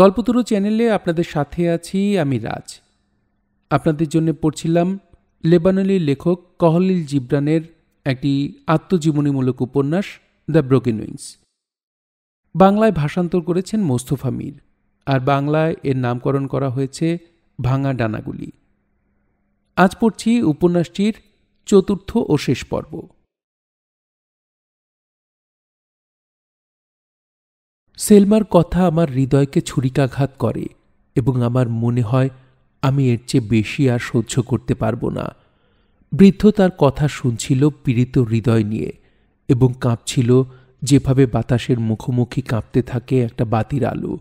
গল্পতরু চ্যানেলে আপনাদের সাথে আছি আমি রাজ আপনাদের জন্য পড়ছিলাম লেবানলি লেখক কহলিল জিব্রানের একটি আত্মজীবনীমূলক উপন্যাস দ্য ব্রোকেন উইংস বাংলায় ভাষান্তর করেছেন মোস্তফা মীর আর বাংলায় এর নামকরণ করা হয়েছে ভাঙা ডানাগুলি আজ পড়ছি উপন্যাসটির চতুর্থ ও শেষ পর্ব সেলমার কথা আমার হৃদয়কে ছুরিকাঘাত করে এবং আমার মনে হয় আমি এর চেয়ে বেশি আর সহ্য করতে পারবো না বৃদ্ধ তার কথা শুনছিল পীড়িত হৃদয় নিয়ে এবং কাঁপছিল যেভাবে বাতাসের মুখোমুখি কাঁপতে থাকে একটা বাতির আলো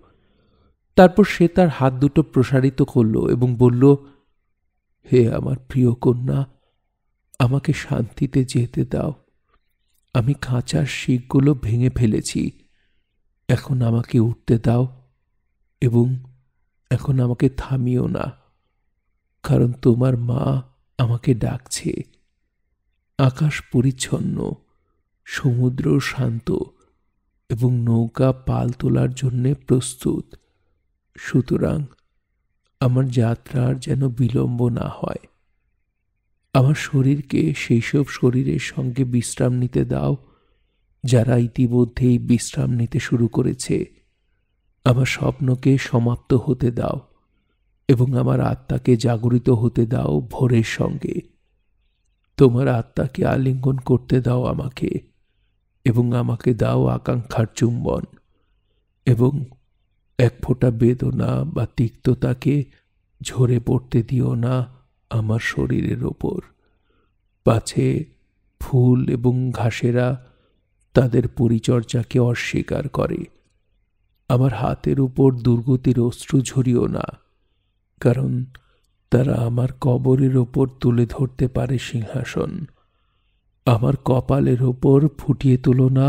তারপর সে তার হাত দুটো প্রসারিত করল এবং বলল হে আমার প্রিয় কন্যা আমাকে শান্তিতে যেতে দাও আমি খাঁচার শিখগুলো ভেঙে ফেলেছি এখন আমাকে উঠতে দাও এবং এখন আমাকে থামিও না কারণ তোমার মা আমাকে ডাকছে আকাশ পরিচ্ছন্ন সমুদ্র শান্ত এবং নৌকা পাল তোলার জন্যে প্রস্তুত সুতরাং আমার যাত্রার যেন বিলম্ব না হয় আমার শরীরকে সেইসব শরীরের সঙ্গে বিশ্রাম নিতে দাও যারা ইতিমধ্যেই বিশ্রাম নিতে শুরু করেছে আমার স্বপ্নকে সমাপ্ত হতে দাও এবং আমার আত্মাকে জাগরিত হতে দাও ভোরের সঙ্গে তোমার আত্মাকে আলিঙ্গন করতে দাও আমাকে এবং আমাকে দাও আকাঙ্ক্ষার চুম্বন এবং এক ফোঁটা বেদনা বা তিক্ততাকে ঝরে পড়তে দিও না আমার শরীরের ওপর পাছে ফুল এবং ঘাসেরা তাদের পরিচর্যাকে অস্বীকার করে আমার হাতের উপর দুর্গতির অশ্রু ঝরিও না কারণ তারা আমার কবরের ওপর তুলে ধরতে পারে সিংহাসন আমার কপালের ওপর ফুটিয়ে তুলো না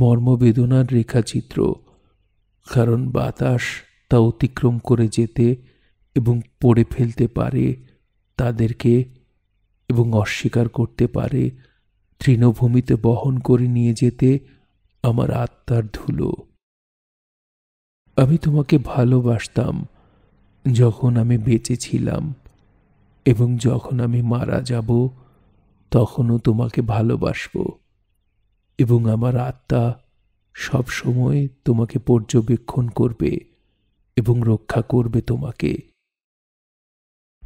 মর্মবেদনার রেখাচিত্র কারণ বাতাস তা অতিক্রম করে যেতে এবং পড়ে ফেলতে পারে তাদেরকে এবং অস্বীকার করতে পারে তৃণভূমিতে বহন করে নিয়ে যেতে আমার আত্মার ধুলো আমি তোমাকে ভালোবাসতাম যখন আমি বেঁচে ছিলাম এবং যখন আমি মারা যাব তখনও তোমাকে ভালোবাসব এবং আমার আত্মা সব সময় তোমাকে পর্যবেক্ষণ করবে এবং রক্ষা করবে তোমাকে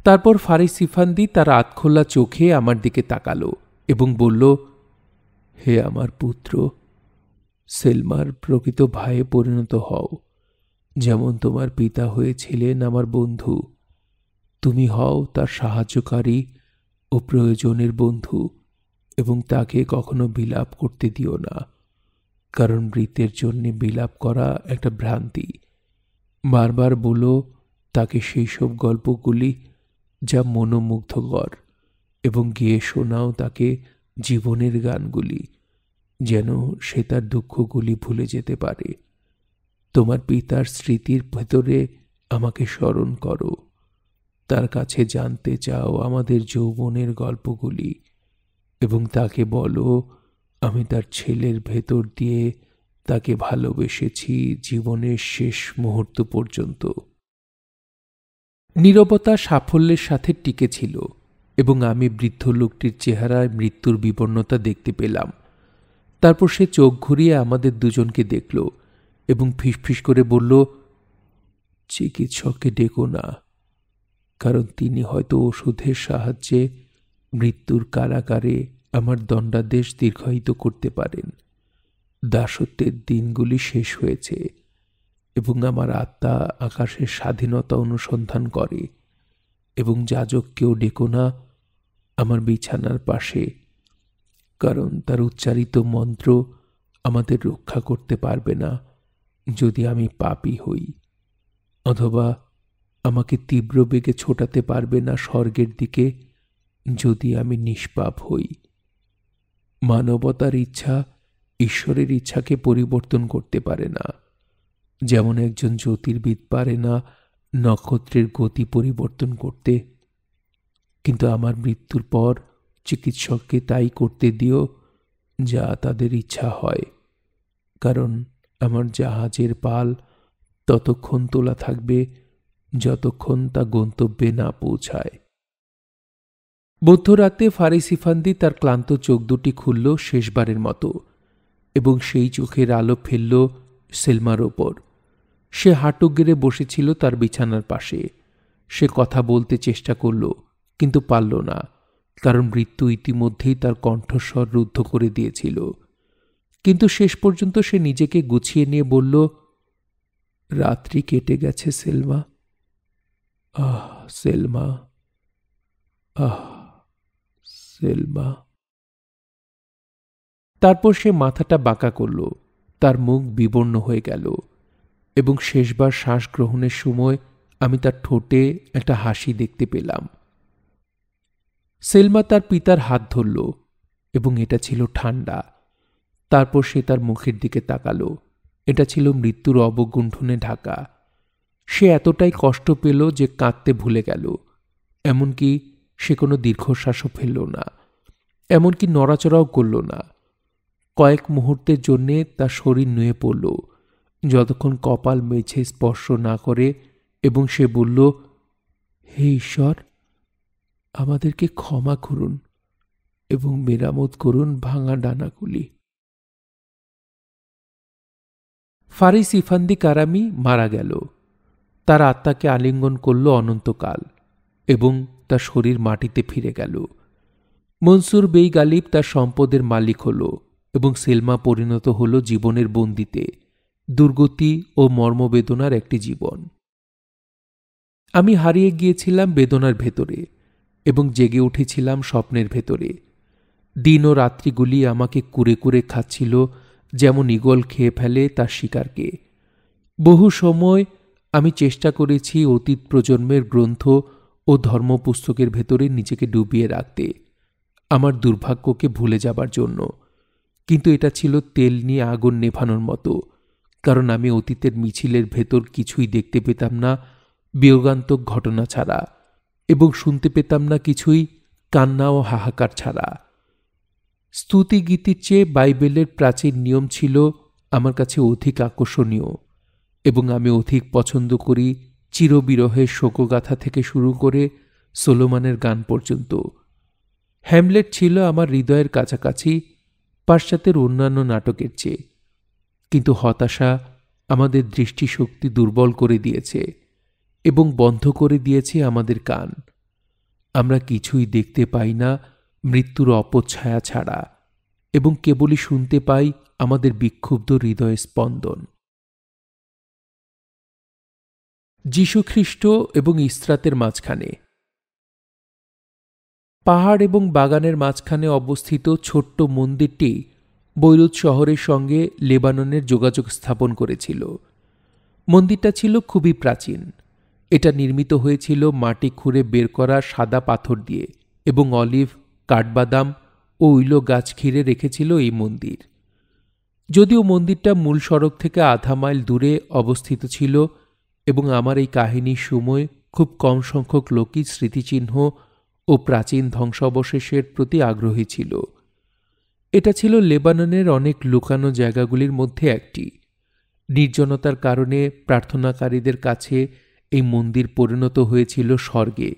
তারপর ফারিস ইফান্দি তার আতখোলা চোখে আমার দিকে তাকালো এবং বলল হে আমার পুত্র সেলমার প্রকৃত ভাইয়ে পরিণত হও যেমন তোমার পিতা হয়েছিলেন আমার বন্ধু তুমি হও তার সাহায্যকারী ও প্রয়োজনের বন্ধু এবং তাকে কখনো বিলাপ করতে দিও না কারণ মৃতের জন্য বিলাপ করা একটা ভ্রান্তি বারবার বলো তাকে সেই সব গল্পগুলি যা মনোমুগ্ধকর এবং গিয়ে শোনাও তাকে জীবনের গানগুলি যেন সে তার দুঃখগুলি ভুলে যেতে পারে তোমার পিতার স্মৃতির ভেতরে আমাকে স্মরণ করো তার কাছে জানতে চাও আমাদের যৌবনের গল্পগুলি এবং তাকে বলো আমি তার ছেলের ভেতর দিয়ে তাকে ভালোবেসেছি জীবনের শেষ মুহূর্ত পর্যন্ত নিরবতা সাফল্যের সাথে টিকে ছিল এবং আমি বৃদ্ধ লোকটির চেহারায় মৃত্যুর বিবর্ণতা দেখতে পেলাম তারপর সে চোখ ঘুরিয়ে আমাদের দুজনকে দেখল এবং ফিসফিস করে বলল চিকিৎসককে ডেকো না কারণ তিনি হয়তো ওষুধের সাহায্যে মৃত্যুর কারাগারে আমার দণ্ডাদেশ দীর্ঘায়িত করতে পারেন দাসত্বের দিনগুলি শেষ হয়েছে এবং আমার আত্মা আকাশের স্বাধীনতা অনুসন্ধান করে এবং যাজককেও ডেকো না আমার বিছানার পাশে কারণ তার উচ্চারিত মন্ত্র আমাদের রক্ষা করতে পারবে না যদি আমি পাপি হই অথবা আমাকে তীব্র বেগে ছোটাতে পারবে না স্বর্গের দিকে যদি আমি নিষ্পাপ হই মানবতার ইচ্ছা ঈশ্বরের ইচ্ছাকে পরিবর্তন করতে পারে না যেমন একজন জ্যোতির্বিদ পারে না নক্ষত্রের গতি পরিবর্তন করতে কিন্তু আমার মৃত্যুর পর চিকিৎসককে তাই করতে দিও যা তাদের ইচ্ছা হয় কারণ আমার জাহাজের পাল ততক্ষণ তোলা থাকবে যতক্ষণ তা গন্তব্যে না পৌঁছায় মধ্যরাতে ফারিসিফান্দি তার ক্লান্ত চোখ দুটি খুলল শেষবারের মতো এবং সেই চোখের আলো ফেলল সেলমার ওপর সে হাঁটু গেড়ে বসেছিল তার বিছানার পাশে সে কথা বলতে চেষ্টা করলো কিন্তু পারল না কারণ মৃত্যু ইতিমধ্যেই তার কণ্ঠস্বর রুদ্ধ করে দিয়েছিল কিন্তু শেষ পর্যন্ত সে নিজেকে গুছিয়ে নিয়ে বলল রাত্রি কেটে গেছে সেলমা আহ সেলমা আহ সেলমা তারপর সে মাথাটা বাঁকা করল তার মুখ বিবর্ণ হয়ে গেল এবং শেষবার শ্বাস গ্রহণের সময় আমি তার ঠোঁটে একটা হাসি দেখতে পেলাম সেলমা তার পিতার হাত ধরল এবং এটা ছিল ঠান্ডা তারপর সে তার মুখের দিকে তাকালো এটা ছিল মৃত্যুর অবগুণ্ঠনে ঢাকা সে এতটাই কষ্ট পেল যে কাঁদতে ভুলে গেল এমনকি সে কোনো দীর্ঘশ্বাসও ফেলল না এমনকি নড়াচড়াও করল না কয়েক মুহূর্তের জন্যে তার শরীর নুয়ে পড়ল যতক্ষণ কপাল মেঝে স্পর্শ না করে এবং সে বলল হে ঈশ্বর আমাদেরকে ক্ষমা করুন এবং মেরামত করুন ভাঙা ডানাগুলি ফারিস ইফান্দি কারামি মারা গেল তার আত্মাকে আলিঙ্গন করল অনন্তকাল এবং তার শরীর মাটিতে ফিরে গেল মনসুর বেই গালিব তার সম্পদের মালিক হল এবং সেলমা পরিণত হল জীবনের বন্দিতে দুর্গতি ও মর্মবেদনার একটি জীবন আমি হারিয়ে গিয়েছিলাম বেদনার ভেতরে এবং জেগে উঠেছিলাম স্বপ্নের ভেতরে দিন ও রাত্রিগুলি আমাকে কুরে কুরে খাচ্ছিল যেমন ইগল খেয়ে ফেলে তার শিকারকে বহু সময় আমি চেষ্টা করেছি অতীত প্রজন্মের গ্রন্থ ও ধর্মপুস্তকের ভেতরে নিজেকে ডুবিয়ে রাখতে আমার দুর্ভাগ্যকে ভুলে যাবার জন্য কিন্তু এটা ছিল তেল নিয়ে আগুন নেভানোর মতো কারণ আমি অতীতের মিছিলের ভেতর কিছুই দেখতে পেতাম না বিয়োগান্তক ঘটনা ছাড়া এবং শুনতে পেতাম না কিছুই কান্না ও হাহাকার ছাড়া স্তুতি গীতির চেয়ে বাইবেলের প্রাচীন নিয়ম ছিল আমার কাছে অধিক আকর্ষণীয় এবং আমি অধিক পছন্দ করি চিরবিরহের শোকগাথা থেকে শুরু করে সোলোমানের গান পর্যন্ত হ্যামলেট ছিল আমার হৃদয়ের কাছাকাছি পাশ্চাত্যের অন্যান্য নাটকের চেয়ে কিন্তু হতাশা আমাদের দৃষ্টিশক্তি দুর্বল করে দিয়েছে এবং বন্ধ করে দিয়েছে আমাদের কান আমরা কিছুই দেখতে পাই না মৃত্যুর অপছায়া ছাড়া এবং কেবলই শুনতে পাই আমাদের বিক্ষুব্ধ হৃদয় স্পন্দন যীশুখ্রিস্ট এবং ইসরাতের মাঝখানে পাহাড় এবং বাগানের মাঝখানে অবস্থিত ছোট্ট মন্দিরটি বৈরুত শহরের সঙ্গে লেবাননের যোগাযোগ স্থাপন করেছিল মন্দিরটা ছিল খুবই প্রাচীন এটা নির্মিত হয়েছিল মাটি খুঁড়ে বের করা সাদা পাথর দিয়ে এবং অলিভ কাঠবাদাম ও উইলো গাছ ঘিরে রেখেছিল এই মন্দির যদিও মন্দিরটা মূল সড়ক থেকে আধা মাইল দূরে অবস্থিত ছিল এবং আমার এই কাহিনীর সময় খুব কম সংখ্যক লোকই স্মৃতিচিহ্ন ও প্রাচীন ধ্বংসাবশেষের প্রতি আগ্রহী ছিল এটা ছিল লেবাননের অনেক লুকানো জায়গাগুলির মধ্যে একটি নির্জনতার কারণে প্রার্থনাকারীদের কাছে এই মন্দির পরিণত হয়েছিল স্বর্গে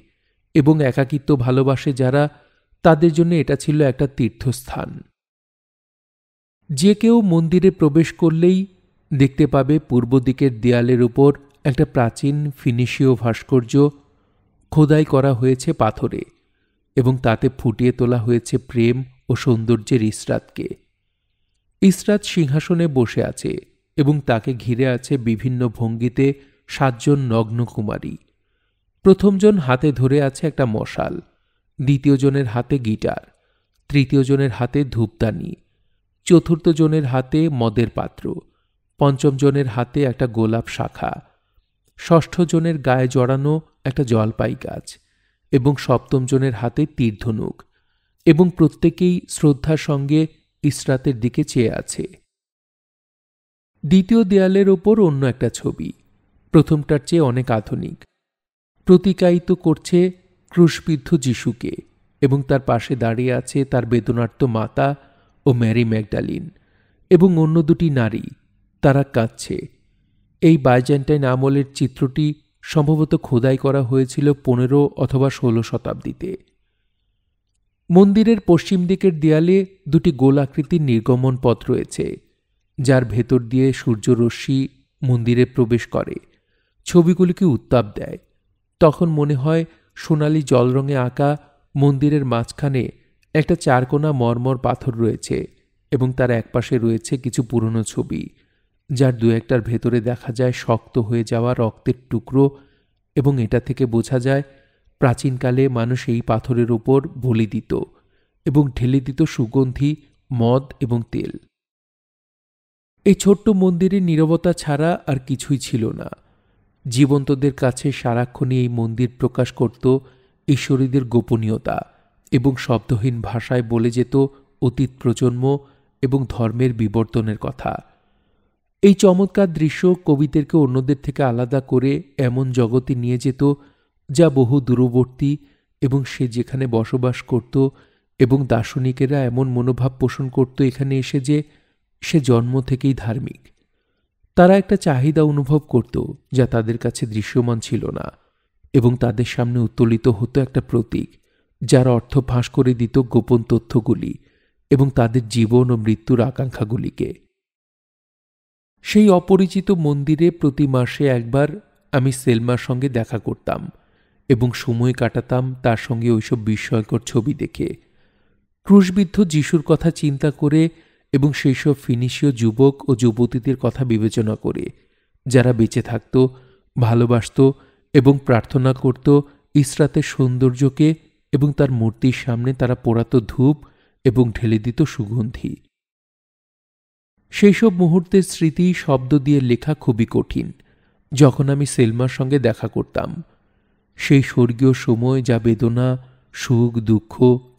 এবং একাকিত্ব ভালোবাসে যারা তাদের জন্য এটা ছিল একটা তীর্থস্থান যে কেউ মন্দিরে প্রবেশ করলেই দেখতে পাবে পূর্ব দিকের দেয়ালের উপর একটা প্রাচীন ফিনিশীয় ভাস্কর্য খোদাই করা হয়েছে পাথরে এবং তাতে ফুটিয়ে তোলা হয়েছে প্রেম ও সৌন্দর্যের ইসরাতকে ইসরাত সিংহাসনে বসে আছে এবং তাকে ঘিরে আছে বিভিন্ন ভঙ্গিতে সাতজন নগ্ন কুমারী প্রথমজন হাতে ধরে আছে একটা মশাল দ্বিতীয়জনের হাতে গিটার তৃতীয়জনের হাতে ধূপদানি চতুর্থজনের হাতে মদের পাত্র পঞ্চমজনের হাতে একটা গোলাপ শাখা ষষ্ঠজনের গায়ে জড়ানো একটা জলপাই গাছ এবং সপ্তমজনের হাতে তীর্ধনুক এবং প্রত্যেকেই শ্রদ্ধার সঙ্গে ইসরাতের দিকে চেয়ে আছে দ্বিতীয় দেয়ালের ওপর অন্য একটা ছবি প্রথমটার চেয়ে অনেক আধুনিক প্রতিকায়িত করছে ক্রুশবিদ্ধ যিশুকে এবং তার পাশে দাঁড়িয়ে আছে তার বেদনার্ত মাতা ও ম্যারি ম্যাকডালিন এবং অন্য দুটি নারী তারা কাঁদছে এই বাইজেন্টাইন আমলের চিত্রটি সম্ভবত খোদাই করা হয়েছিল পনেরো অথবা ষোলো শতাব্দীতে মন্দিরের পশ্চিম দিকের দেয়ালে দুটি গোলাকৃতির নির্গমন পথ রয়েছে যার ভেতর দিয়ে সূর্যরশ্মি মন্দিরে প্রবেশ করে ছবিগুলিকে উত্তাপ দেয় তখন মনে হয় সোনালি জল রঙে আঁকা মন্দিরের মাঝখানে একটা চারকোনা মর্মর পাথর রয়েছে এবং তার একপাশে রয়েছে কিছু পুরনো ছবি যার দু একটার ভেতরে দেখা যায় শক্ত হয়ে যাওয়া রক্তের টুকরো এবং এটা থেকে বোঝা যায় প্রাচীনকালে মানুষ এই পাথরের ওপর বলি দিত এবং ঢেলে দিত সুগন্ধি মদ এবং তেল এই ছোট্ট মন্দিরের নিরবতা ছাড়া আর কিছুই ছিল না জীবন্তদের কাছে সারাক্ষণই এই মন্দির প্রকাশ করত ঈশ্বরীদের গোপনীয়তা এবং শব্দহীন ভাষায় বলে যেত অতীত প্রজন্ম এবং ধর্মের বিবর্তনের কথা এই চমৎকার দৃশ্য কবিদেরকে অন্যদের থেকে আলাদা করে এমন জগতে নিয়ে যেত যা বহু দূরবর্তী এবং সে যেখানে বসবাস করত এবং দার্শনিকেরা এমন মনোভাব পোষণ করত এখানে এসে যে সে জন্ম থেকেই ধার্মিক তারা একটা চাহিদা অনুভব করত যা তাদের কাছে দৃশ্যমান ছিল না এবং তাদের সামনে উত্তোলিত হতো একটা প্রতীক যার অর্থ ফাঁস করে দিত গোপন তথ্যগুলি এবং তাদের জীবন ও মৃত্যুর আকাঙ্ক্ষাগুলিকে সেই অপরিচিত মন্দিরে প্রতি মাসে একবার আমি সেলমার সঙ্গে দেখা করতাম এবং সময় কাটাতাম তার সঙ্গে ওইসব বিস্ময়কর ছবি দেখে ক্রুশবিদ্ধ যিশুর কথা চিন্তা করে এবং সেই সব ফিনিশীয় যুবক ও যুবতীদের কথা বিবেচনা করে যারা বেঁচে থাকত ভালোবাসত এবং প্রার্থনা করত ইসরাতের সৌন্দর্যকে এবং তার মূর্তির সামনে তারা পোড়াত ধূপ এবং ঢেলে দিত সুগন্ধি সেই সব মুহূর্তের স্মৃতি শব্দ দিয়ে লেখা খুবই কঠিন যখন আমি সেলমার সঙ্গে দেখা করতাম সেই স্বর্গীয় সময় যা বেদনা সুখ দুঃখ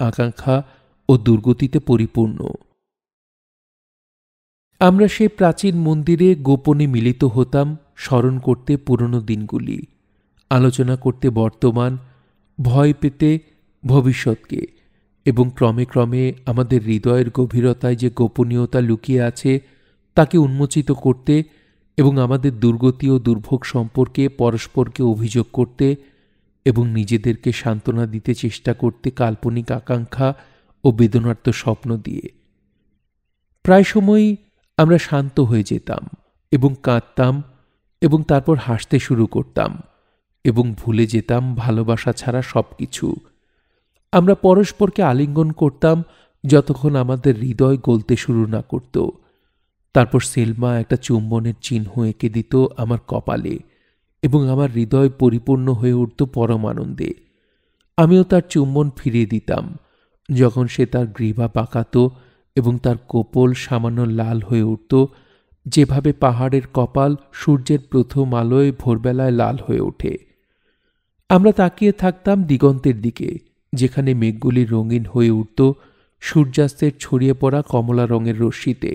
আকাঙ্ক্ষা ও দুর্গতিতে পরিপূর্ণ আমরা সেই প্রাচীন মন্দিরে গোপনে মিলিত হতাম স্মরণ করতে পুরনো দিনগুলি আলোচনা করতে বর্তমান ভয় পেতে ভবিষ্যৎকে এবং ক্রমে ক্রমে আমাদের হৃদয়ের গভীরতায় যে গোপনীয়তা লুকিয়ে আছে তাকে উন্মোচিত করতে এবং আমাদের দুর্গতি ও দুর্ভোগ সম্পর্কে পরস্পরকে অভিযোগ করতে এবং নিজেদেরকে সান্ত্বনা দিতে চেষ্টা করতে কাল্পনিক আকাঙ্ক্ষা ও বেদনার্থ স্বপ্ন দিয়ে প্রায় সময়ই আমরা শান্ত হয়ে যেতাম এবং কাঁদতাম এবং তারপর হাসতে শুরু করতাম এবং ভুলে যেতাম ভালোবাসা ছাড়া সব কিছু আমরা পরস্পরকে আলিঙ্গন করতাম যতক্ষণ আমাদের হৃদয় গলতে শুরু না করত তারপর সেলমা একটা চুম্বনের চিহ্ন এঁকে দিত আমার কপালে এবং আমার হৃদয় পরিপূর্ণ হয়ে উঠত পরম আনন্দে আমিও তার চুম্বন ফিরিয়ে দিতাম যখন সে তার গ্রীবা পাকাতো এবং তার কোপল সামান্য লাল হয়ে উঠত যেভাবে পাহাড়ের কপাল সূর্যের প্রথম আলোয় ভোরবেলায় লাল হয়ে ওঠে আমরা তাকিয়ে থাকতাম দিগন্তের দিকে যেখানে মেঘগুলি রঙিন হয়ে উঠত সূর্যাস্তের ছড়িয়ে পড়া কমলা রঙের রশ্মিতে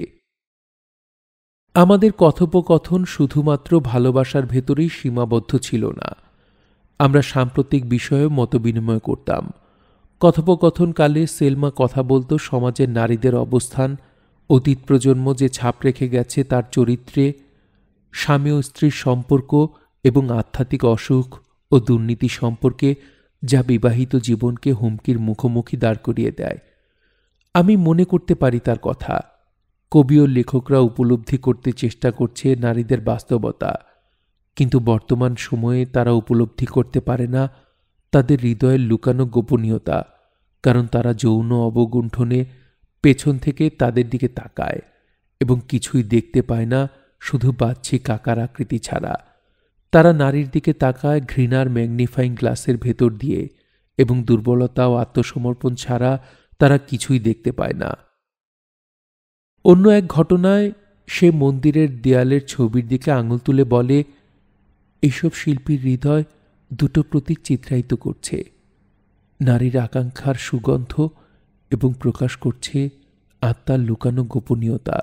আমাদের কথোপকথন শুধুমাত্র ভালোবাসার ভেতরেই সীমাবদ্ধ ছিল না আমরা সাম্প্রতিক বিষয়েও মতবিনিময় করতাম কথোপকথনকালে সেলমা কথা বলতো সমাজের নারীদের অবস্থান অতীত প্রজন্ম যে ছাপ রেখে গেছে তার চরিত্রে স্বামী ও স্ত্রীর সম্পর্ক এবং আধ্যাত্মিক অসুখ ও দুর্নীতি সম্পর্কে যা বিবাহিত জীবনকে হুমকির মুখোমুখি দাঁড় করিয়ে দেয় আমি মনে করতে পারি তার কথা কবি ও লেখকরা উপলব্ধি করতে চেষ্টা করছে নারীদের বাস্তবতা কিন্তু বর্তমান সময়ে তারা উপলব্ধি করতে পারে না তাদের হৃদয়ের লুকানো গোপনীয়তা কারণ তারা যৌন অবগুণ্ঠনে পেছন থেকে তাদের দিকে তাকায় এবং কিছুই দেখতে পায় না শুধু বাচ্চি কাকার আকৃতি ছাড়া তারা নারীর দিকে তাকায় ঘৃণার ম্যাগনিফাইং গ্লাসের ভেতর দিয়ে এবং দুর্বলতা ও আত্মসমর্পণ ছাড়া তারা কিছুই দেখতে পায় না অন্য এক ঘটনায় সে মন্দিরের দেয়ালের ছবির দিকে আঙুল তুলে বলে এসব শিল্পীর হৃদয় দুটো প্রতীক চিত্রায়িত করছে নারীর আকাঙ্ক্ষার সুগন্ধ এবং প্রকাশ করছে আত্মার লুকানো গোপনীয়তা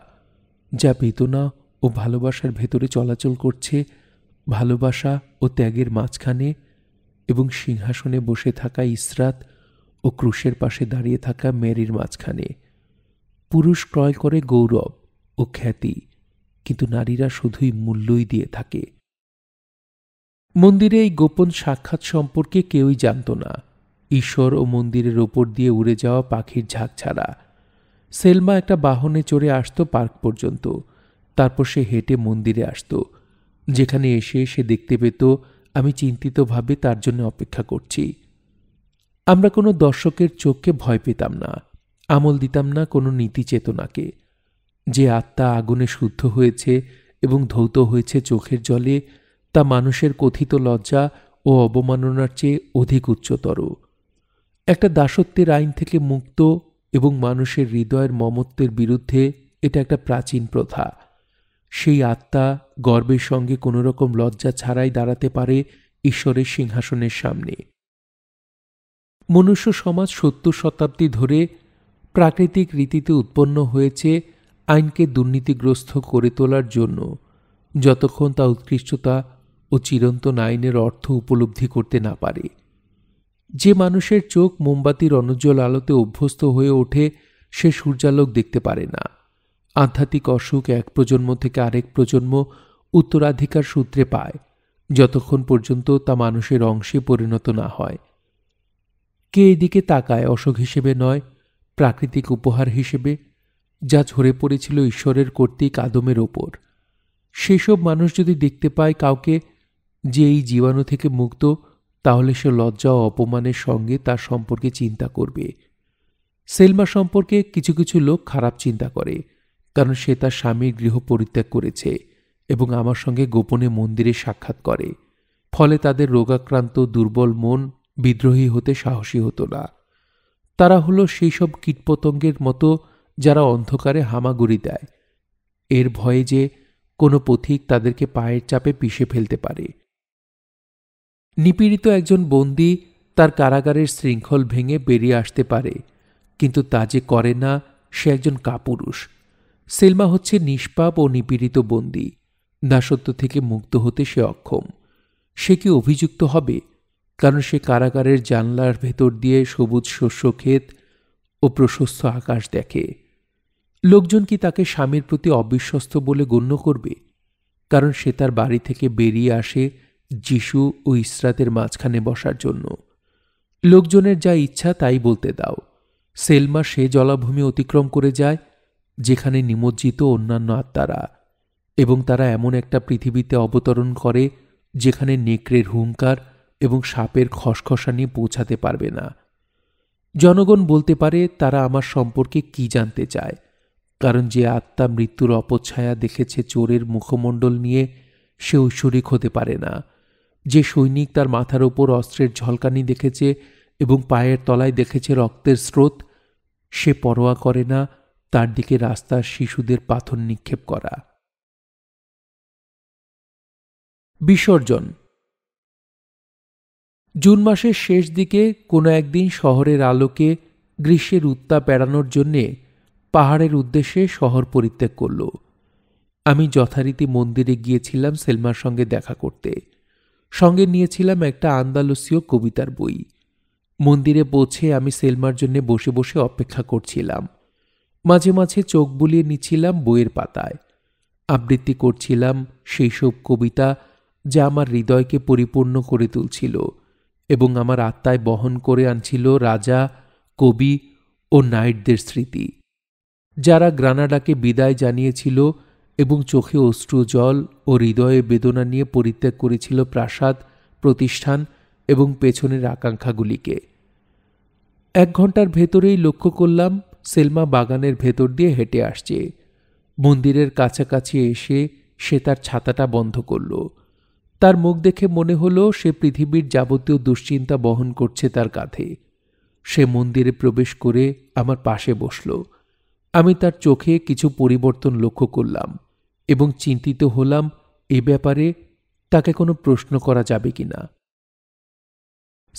যা বেদনা ও ভালোবাসার ভেতরে চলাচল করছে ভালোবাসা ও ত্যাগের মাঝখানে এবং সিংহাসনে বসে থাকা ইসরাত ও ক্রুশের পাশে দাঁড়িয়ে থাকা মেরির মাঝখানে পুরুষ ক্রয় করে গৌরব ও খ্যাতি কিন্তু নারীরা শুধুই মূল্যই দিয়ে থাকে মন্দিরে এই গোপন সাক্ষাৎ সম্পর্কে কেউই জানত না ঈশ্বর ও মন্দিরের ওপর দিয়ে উড়ে যাওয়া পাখির ঝাঁক ছাড়া সেলমা একটা বাহনে চড়ে আসতো পার্ক পর্যন্ত তারপর সে হেঁটে মন্দিরে আসত যেখানে এসে সে দেখতে পেত আমি চিন্তিতভাবে তার জন্য অপেক্ষা করছি আমরা কোনো দর্শকের চোখকে ভয় পেতাম না আমল দিতাম না কোনো নীতি চেতনাকে যে আত্মা আগুনে শুদ্ধ হয়েছে এবং ধৌত হয়েছে চোখের জলে তা মানুষের কথিত লজ্জা ও অবমাননার চেয়ে অধিক উচ্চতর একটা দাসত্বের আইন থেকে মুক্ত এবং মানুষের হৃদয়ের মমত্বের বিরুদ্ধে এটা একটা প্রাচীন প্রথা সেই আত্মা গর্বের সঙ্গে কোনো রকম লজ্জা ছাড়াই দাঁড়াতে পারে ঈশ্বরের সিংহাসনের সামনে মনুষ্য সমাজ সত্তর শতাব্দী ধরে প্রাকৃতিক রীতিতে উৎপন্ন হয়েছে আইনকে দুর্নীতিগ্রস্ত করে তোলার জন্য যতক্ষণ তা উৎকৃষ্টতা ও চিরন্তন আইনের অর্থ উপলব্ধি করতে না পারে যে মানুষের চোখ মোমবাতির অনুজ্জ্বল আলোতে অভ্যস্ত হয়ে ওঠে সে সূর্যালোক দেখতে পারে না আধ্যাত্মিক অসুখ এক প্রজন্ম থেকে আরেক প্রজন্ম উত্তরাধিকার সূত্রে পায় যতক্ষণ পর্যন্ত তা মানুষের অংশে পরিণত না হয় কে এদিকে তাকায় অসুখ হিসেবে নয় প্রাকৃতিক উপহার হিসেবে যা ঝরে পড়েছিল ঈশ্বরের কর্তৃক আদমের ওপর সেসব মানুষ যদি দেখতে পায় কাউকে যে এই জীবাণু থেকে মুক্ত তাহলে সে লজ্জা ও অপমানের সঙ্গে তার সম্পর্কে চিন্তা করবে সেলমা সম্পর্কে কিছু কিছু লোক খারাপ চিন্তা করে কারণ সে তার স্বামীর গৃহ পরিত্যাগ করেছে এবং আমার সঙ্গে গোপনে মন্দিরে সাক্ষাৎ করে ফলে তাদের রোগাক্রান্ত দুর্বল মন বিদ্রোহী হতে সাহসী হতো না তারা হলো সেই সব কীটপতঙ্গের মতো যারা অন্ধকারে হামাগুড়ি দেয় এর ভয়ে যে কোনো পথিক তাদেরকে পায়ের চাপে পিষে ফেলতে পারে নিপীড়িত একজন বন্দী তার কারাগারের শৃঙ্খল ভেঙে বেরিয়ে আসতে পারে কিন্তু তা যে করে না সে একজন কাপুরুষ সেলমা হচ্ছে নিষ্পাপ ও নিপীড়িত বন্দী দাসত্ব থেকে মুক্ত হতে সে অক্ষম সে কি অভিযুক্ত হবে কারণ সে কারাগারের জানলার ভেতর দিয়ে সবুজ শস্য ক্ষেত ও প্রশস্ত আকাশ দেখে লোকজন কি তাকে স্বামীর প্রতি অবিশ্বস্ত বলে গণ্য করবে কারণ সে তার বাড়ি থেকে বেরিয়ে আসে যিশু ও ইসরাতের মাঝখানে বসার জন্য লোকজনের যা ইচ্ছা তাই বলতে দাও সেলমা সে জলাভূমি অতিক্রম করে যায় যেখানে নিমজ্জিত অন্যান্য আত্মারা এবং তারা এমন একটা পৃথিবীতে অবতরণ করে যেখানে নেকড়ের হুঙ্কার এবং সাপের খসখসা নিয়ে পৌঁছাতে পারবে না জনগণ বলতে পারে তারা আমার সম্পর্কে কি জানতে চায় কারণ যে আত্মা মৃত্যুর অপছায়া দেখেছে চোরের মুখমণ্ডল নিয়ে সে ঐশ্বরিক হতে পারে না যে সৈনিক তার মাথার ওপর অস্ত্রের ঝলকানি দেখেছে এবং পায়ের তলায় দেখেছে রক্তের স্রোত সে পরোয়া করে না তার দিকে রাস্তার শিশুদের পাথর নিক্ষেপ করা বিসর্জন জুন মাসের শেষ দিকে কোনো একদিন শহরের আলোকে গ্রীষ্মের উত্তাপ এড়ানোর জন্যে পাহাড়ের উদ্দেশ্যে শহর পরিত্যাগ করল আমি যথারীতি মন্দিরে গিয়েছিলাম সেলমার সঙ্গে দেখা করতে সঙ্গে নিয়েছিলাম একটা আন্দালুসীয় কবিতার বই মন্দিরে পৌঁছে আমি সেলমার জন্য বসে বসে অপেক্ষা করছিলাম মাঝে মাঝে চোখ বুলিয়ে নিছিলাম বইয়ের পাতায় আবৃত্তি করছিলাম সেই সব কবিতা যা আমার হৃদয়কে পরিপূর্ণ করে তুলছিল এবং আমার আত্মায় বহন করে আনছিল রাজা কবি ও নাইটদের স্মৃতি যারা গ্রানাডাকে বিদায় জানিয়েছিল এবং চোখে অশ্রু জল ও হৃদয়ে বেদনা নিয়ে পরিত্যাগ করেছিল প্রাসাদ প্রতিষ্ঠান এবং পেছনের আকাঙ্ক্ষাগুলিকে এক ঘন্টার ভেতরেই লক্ষ্য করলাম সেলমা বাগানের ভেতর দিয়ে হেঁটে আসছে মন্দিরের কাছাকাছি এসে সে তার ছাতাটা বন্ধ করল তার মুখ দেখে মনে হল সে পৃথিবীর যাবতীয় দুশ্চিন্তা বহন করছে তার কাঁধে সে মন্দিরে প্রবেশ করে আমার পাশে বসল আমি তার চোখে কিছু পরিবর্তন লক্ষ্য করলাম এবং চিন্তিত হলাম এ ব্যাপারে তাকে কোনো প্রশ্ন করা যাবে কি না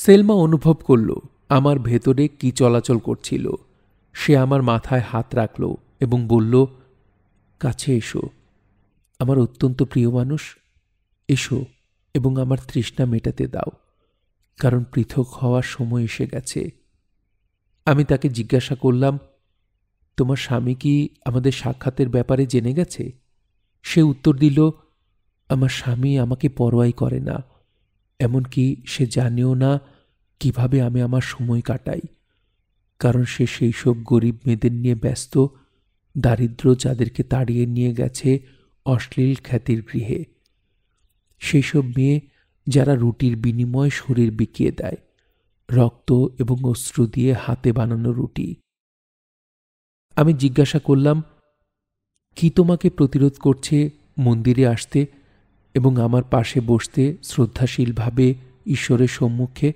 সেলমা অনুভব করল আমার ভেতরে কি চলাচল করছিল সে আমার মাথায় হাত রাখল এবং বলল কাছে এসো আমার অত্যন্ত প্রিয় মানুষ এসো এবং আমার তৃষ্ণা মেটাতে দাও কারণ পৃথক হওয়ার সময় এসে গেছে আমি তাকে জিজ্ঞাসা করলাম তোমার স্বামী কি আমাদের সাক্ষাতের ব্যাপারে জেনে গেছে সে উত্তর দিল আমার স্বামী আমাকে পরোয়াই করে না এমনকি সে জানেও না কিভাবে আমি আমার সময় কাটাই কারণ সে সেই সব গরিব মেয়েদের নিয়ে ব্যস্ত দারিদ্র যাদেরকে তাড়িয়ে নিয়ে গেছে অশ্লীল খ্যাতির গৃহে সেই সব মেয়ে যারা রুটির বিনিময়ে শরীর বিকিয়ে দেয় রক্ত এবং অশ্রু দিয়ে হাতে বানানো রুটি আমি জিজ্ঞাসা করলাম কি তোমাকে প্রতিরোধ করছে মন্দিরে আসতে এবং আমার পাশে বসতে শ্রদ্ধাশীলভাবে ঈশ্বরের সম্মুখে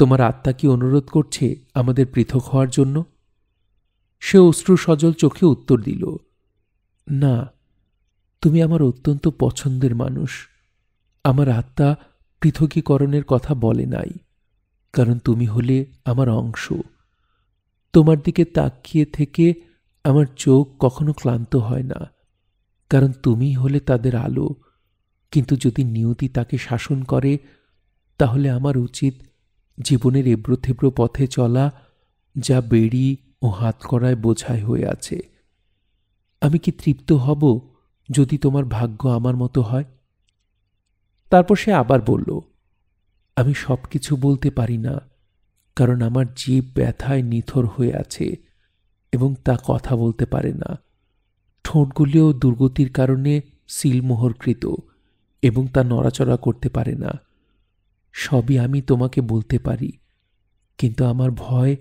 তোমার আত্মা কি অনুরোধ করছে আমাদের পৃথক হওয়ার জন্য সে অশ্রু সজল চোখে উত্তর দিল না তুমি আমার অত্যন্ত পছন্দের মানুষ আমার আত্মা পৃথকীকরণের কথা বলে নাই কারণ তুমি হলে আমার অংশ তোমার দিকে তাকিয়ে থেকে আমার চোখ কখনো ক্লান্ত হয় না কারণ তুমি হলে তাদের আলো কিন্তু যদি নিয়তি তাকে শাসন করে তাহলে আমার উচিত জীবনের এব্রোথেব্রো পথে চলা যা বেড়ি ও হাত করায় বোঝায় হয়ে আছে আমি কি তৃপ্ত হব যদি তোমার ভাগ্য আমার মতো হয় তারপর সে আবার বলল আমি সব কিছু বলতে পারি না কারণ আমার জীব ব্যথায় নিথর হয়ে আছে এবং তা কথা বলতে পারে না ঠোঁটগুলিও দুর্গতির কারণে সিলমোহরকৃত এবং তা নড়াচড়া করতে পারে না সবই আমি তোমাকে বলতে পারি কিন্তু আমার ভয়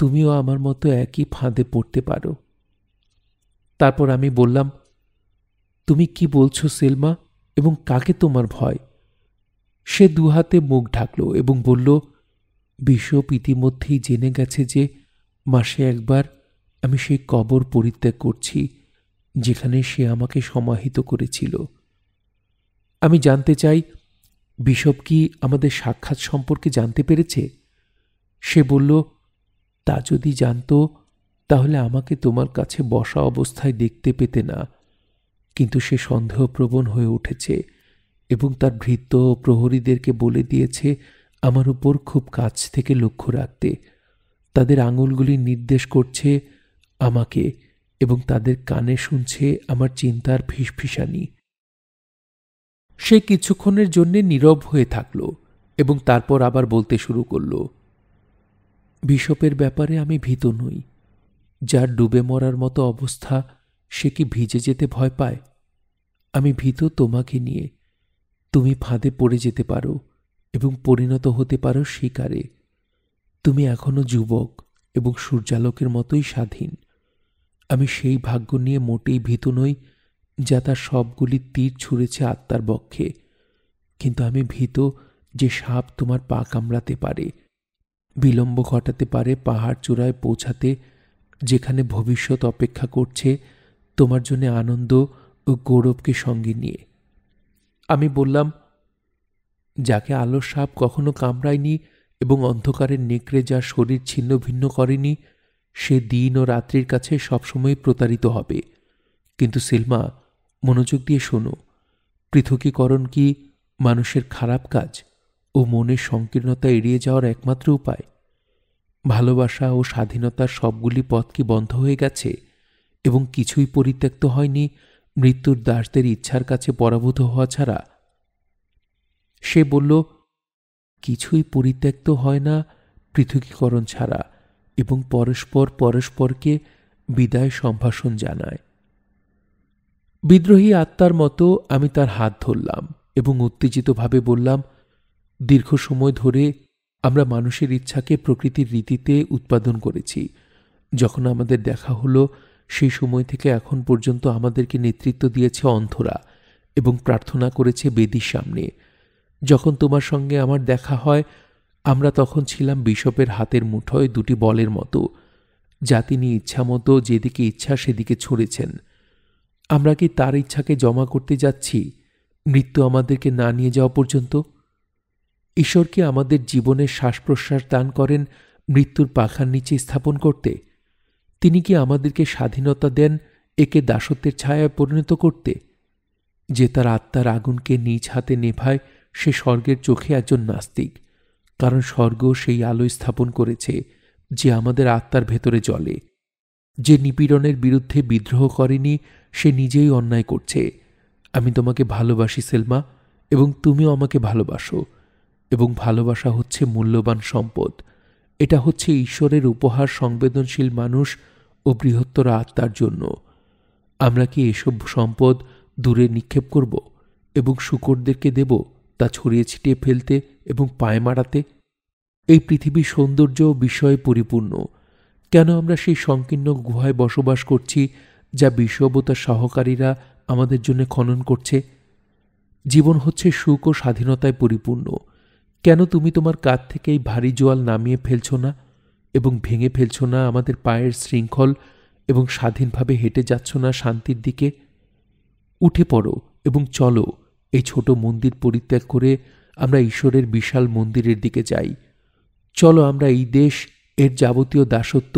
তুমিও আমার মতো একই ফাঁদে পড়তে পারো তারপর আমি বললাম তুমি কি বলছো সেলমা এবং কাকে তোমার ভয় সে দুহাতে মুখ ঢাকল এবং বলল বিশ্ব ইতিমধ্যেই জেনে গেছে যে মাসে একবার আমি সেই কবর পরিত্যাগ করছি যেখানে সে আমাকে সমাহিত করেছিল আমি জানতে চাই বিশপ কি আমাদের সাক্ষাৎ সম্পর্কে জানতে পেরেছে সে বলল তা যদি জানত তাহলে আমাকে তোমার কাছে বসা অবস্থায় দেখতে পেতে না কিন্তু সে সন্দেহপ্রবণ হয়ে উঠেছে এবং তার ভৃত্য প্রহরীদেরকে বলে দিয়েছে আমার উপর খুব কাছ থেকে লক্ষ্য রাখতে তাদের আঙুলগুলি নির্দেশ করছে আমাকে এবং তাদের কানে শুনছে আমার চিন্তার ফিসফিসানি সে কিছুক্ষণের জন্যে নীরব হয়ে থাকল এবং তারপর আবার বলতে শুরু করল বিশপের ব্যাপারে আমি ভীত নই যার ডুবে মরার মতো অবস্থা সে কি ভিজে যেতে ভয় পায় আমি ভীত তোমাকে নিয়ে তুমি ফাঁদে পড়ে যেতে পারো এবং পরিণত হতে পারো শিকারে তুমি এখনও যুবক এবং সূর্যালোকের মতোই স্বাধীন আমি সেই ভাগ্য নিয়ে মোটেই ভীত নই যা তার সবগুলি তীর ছুঁড়েছে আত্মার পক্ষে কিন্তু আমি ভীত যে সাপ তোমার পা কামড়াতে পারে বিলম্ব ঘটাতে পারে পাহাড় চূড়ায় পৌঁছাতে যেখানে ভবিষ্যৎ অপেক্ষা করছে তোমার জন্য আনন্দ ও গৌরবকে সঙ্গে নিয়ে আমি বললাম যাকে আলোর সাপ কখনো কামড়ায়নি এবং অন্ধকারের নেকড়ে যা শরীর ছিন্ন ভিন্ন করেনি সে দিন ও রাত্রির কাছে সবসময় প্রতারিত হবে কিন্তু সিলমা মনোযোগ দিয়ে শোনো পৃথকীকরণ কি মানুষের খারাপ কাজ ও মনের সংকীর্ণতা এড়িয়ে যাওয়ার একমাত্র উপায় ভালোবাসা ও স্বাধীনতার সবগুলি পথ কি বন্ধ হয়ে গেছে এবং কিছুই পরিত্যক্ত হয়নি মৃত্যুর দাসদের ইচ্ছার কাছে পরাভূত হওয়া ছাড়া সে বলল কিছুই পরিত্যক্ত হয় না পৃথকীকরণ ছাড়া এবং পরস্পর পরস্পরকে বিদায় সম্ভাষণ জানায় বিদ্রোহী আত্মার মতো আমি তার হাত ধরলাম এবং উত্তেজিতভাবে বললাম দীর্ঘ সময় ধরে আমরা মানুষের ইচ্ছাকে প্রকৃতির রীতিতে উৎপাদন করেছি যখন আমাদের দেখা হলো সেই সময় থেকে এখন পর্যন্ত আমাদেরকে নেতৃত্ব দিয়েছে অন্ধরা এবং প্রার্থনা করেছে বেদির সামনে যখন তোমার সঙ্গে আমার দেখা হয় আমরা তখন ছিলাম বিশপের হাতের মুঠোয় দুটি বলের মতো যা তিনি মতো যেদিকে ইচ্ছা সেদিকে ছড়েছেন আমরা কি তার ইচ্ছাকে জমা করতে যাচ্ছি মৃত্যু আমাদেরকে না নিয়ে যাওয়া পর্যন্ত ঈশ্বর কি আমাদের জীবনের শ্বাস প্রশ্বাস দান করেন মৃত্যুর পাখার নিচে স্থাপন করতে তিনি কি আমাদেরকে স্বাধীনতা দেন একে দাসত্বের ছায়ায় পরিণত করতে যে তার আত্মার আগুনকে নিজ হাতে নেভায় সে স্বর্গের চোখে একজন নাস্তিক কারণ স্বর্গ সেই আলো স্থাপন করেছে যে আমাদের আত্মার ভেতরে জলে যে নিপীড়নের বিরুদ্ধে বিদ্রোহ করেনি সে নিজেই অন্যায় করছে আমি তোমাকে ভালোবাসি সেলমা এবং তুমিও আমাকে ভালোবাসো এবং ভালোবাসা হচ্ছে মূল্যবান সম্পদ এটা হচ্ছে ঈশ্বরের উপহার সংবেদনশীল মানুষ ও বৃহত্তর আত্মার জন্য আমরা কি এসব সম্পদ দূরে নিক্ষেপ করব এবং শুকরদেরকে দেব তা ছড়িয়ে ছিটিয়ে ফেলতে এবং পায়ে মারাতে এই পৃথিবীর সৌন্দর্য বিষয়ে পরিপূর্ণ কেন আমরা সেই সংকীর্ণ গুহায় বসবাস করছি যা বিষবতার সহকারীরা আমাদের জন্য খনন করছে জীবন হচ্ছে সুখ ও স্বাধীনতায় পরিপূর্ণ কেন তুমি তোমার কাত থেকে এই ভারী জোয়াল নামিয়ে ফেলছ না এবং ভেঙে ফেলছ না আমাদের পায়ের শৃঙ্খল এবং স্বাধীনভাবে হেঁটে যাচ্ছ না শান্তির দিকে উঠে পড়ো এবং চলো এই ছোট মন্দির পরিত্যাগ করে আমরা ঈশ্বরের বিশাল মন্দিরের দিকে যাই চলো আমরা এই দেশ এর যাবতীয় দাসত্ব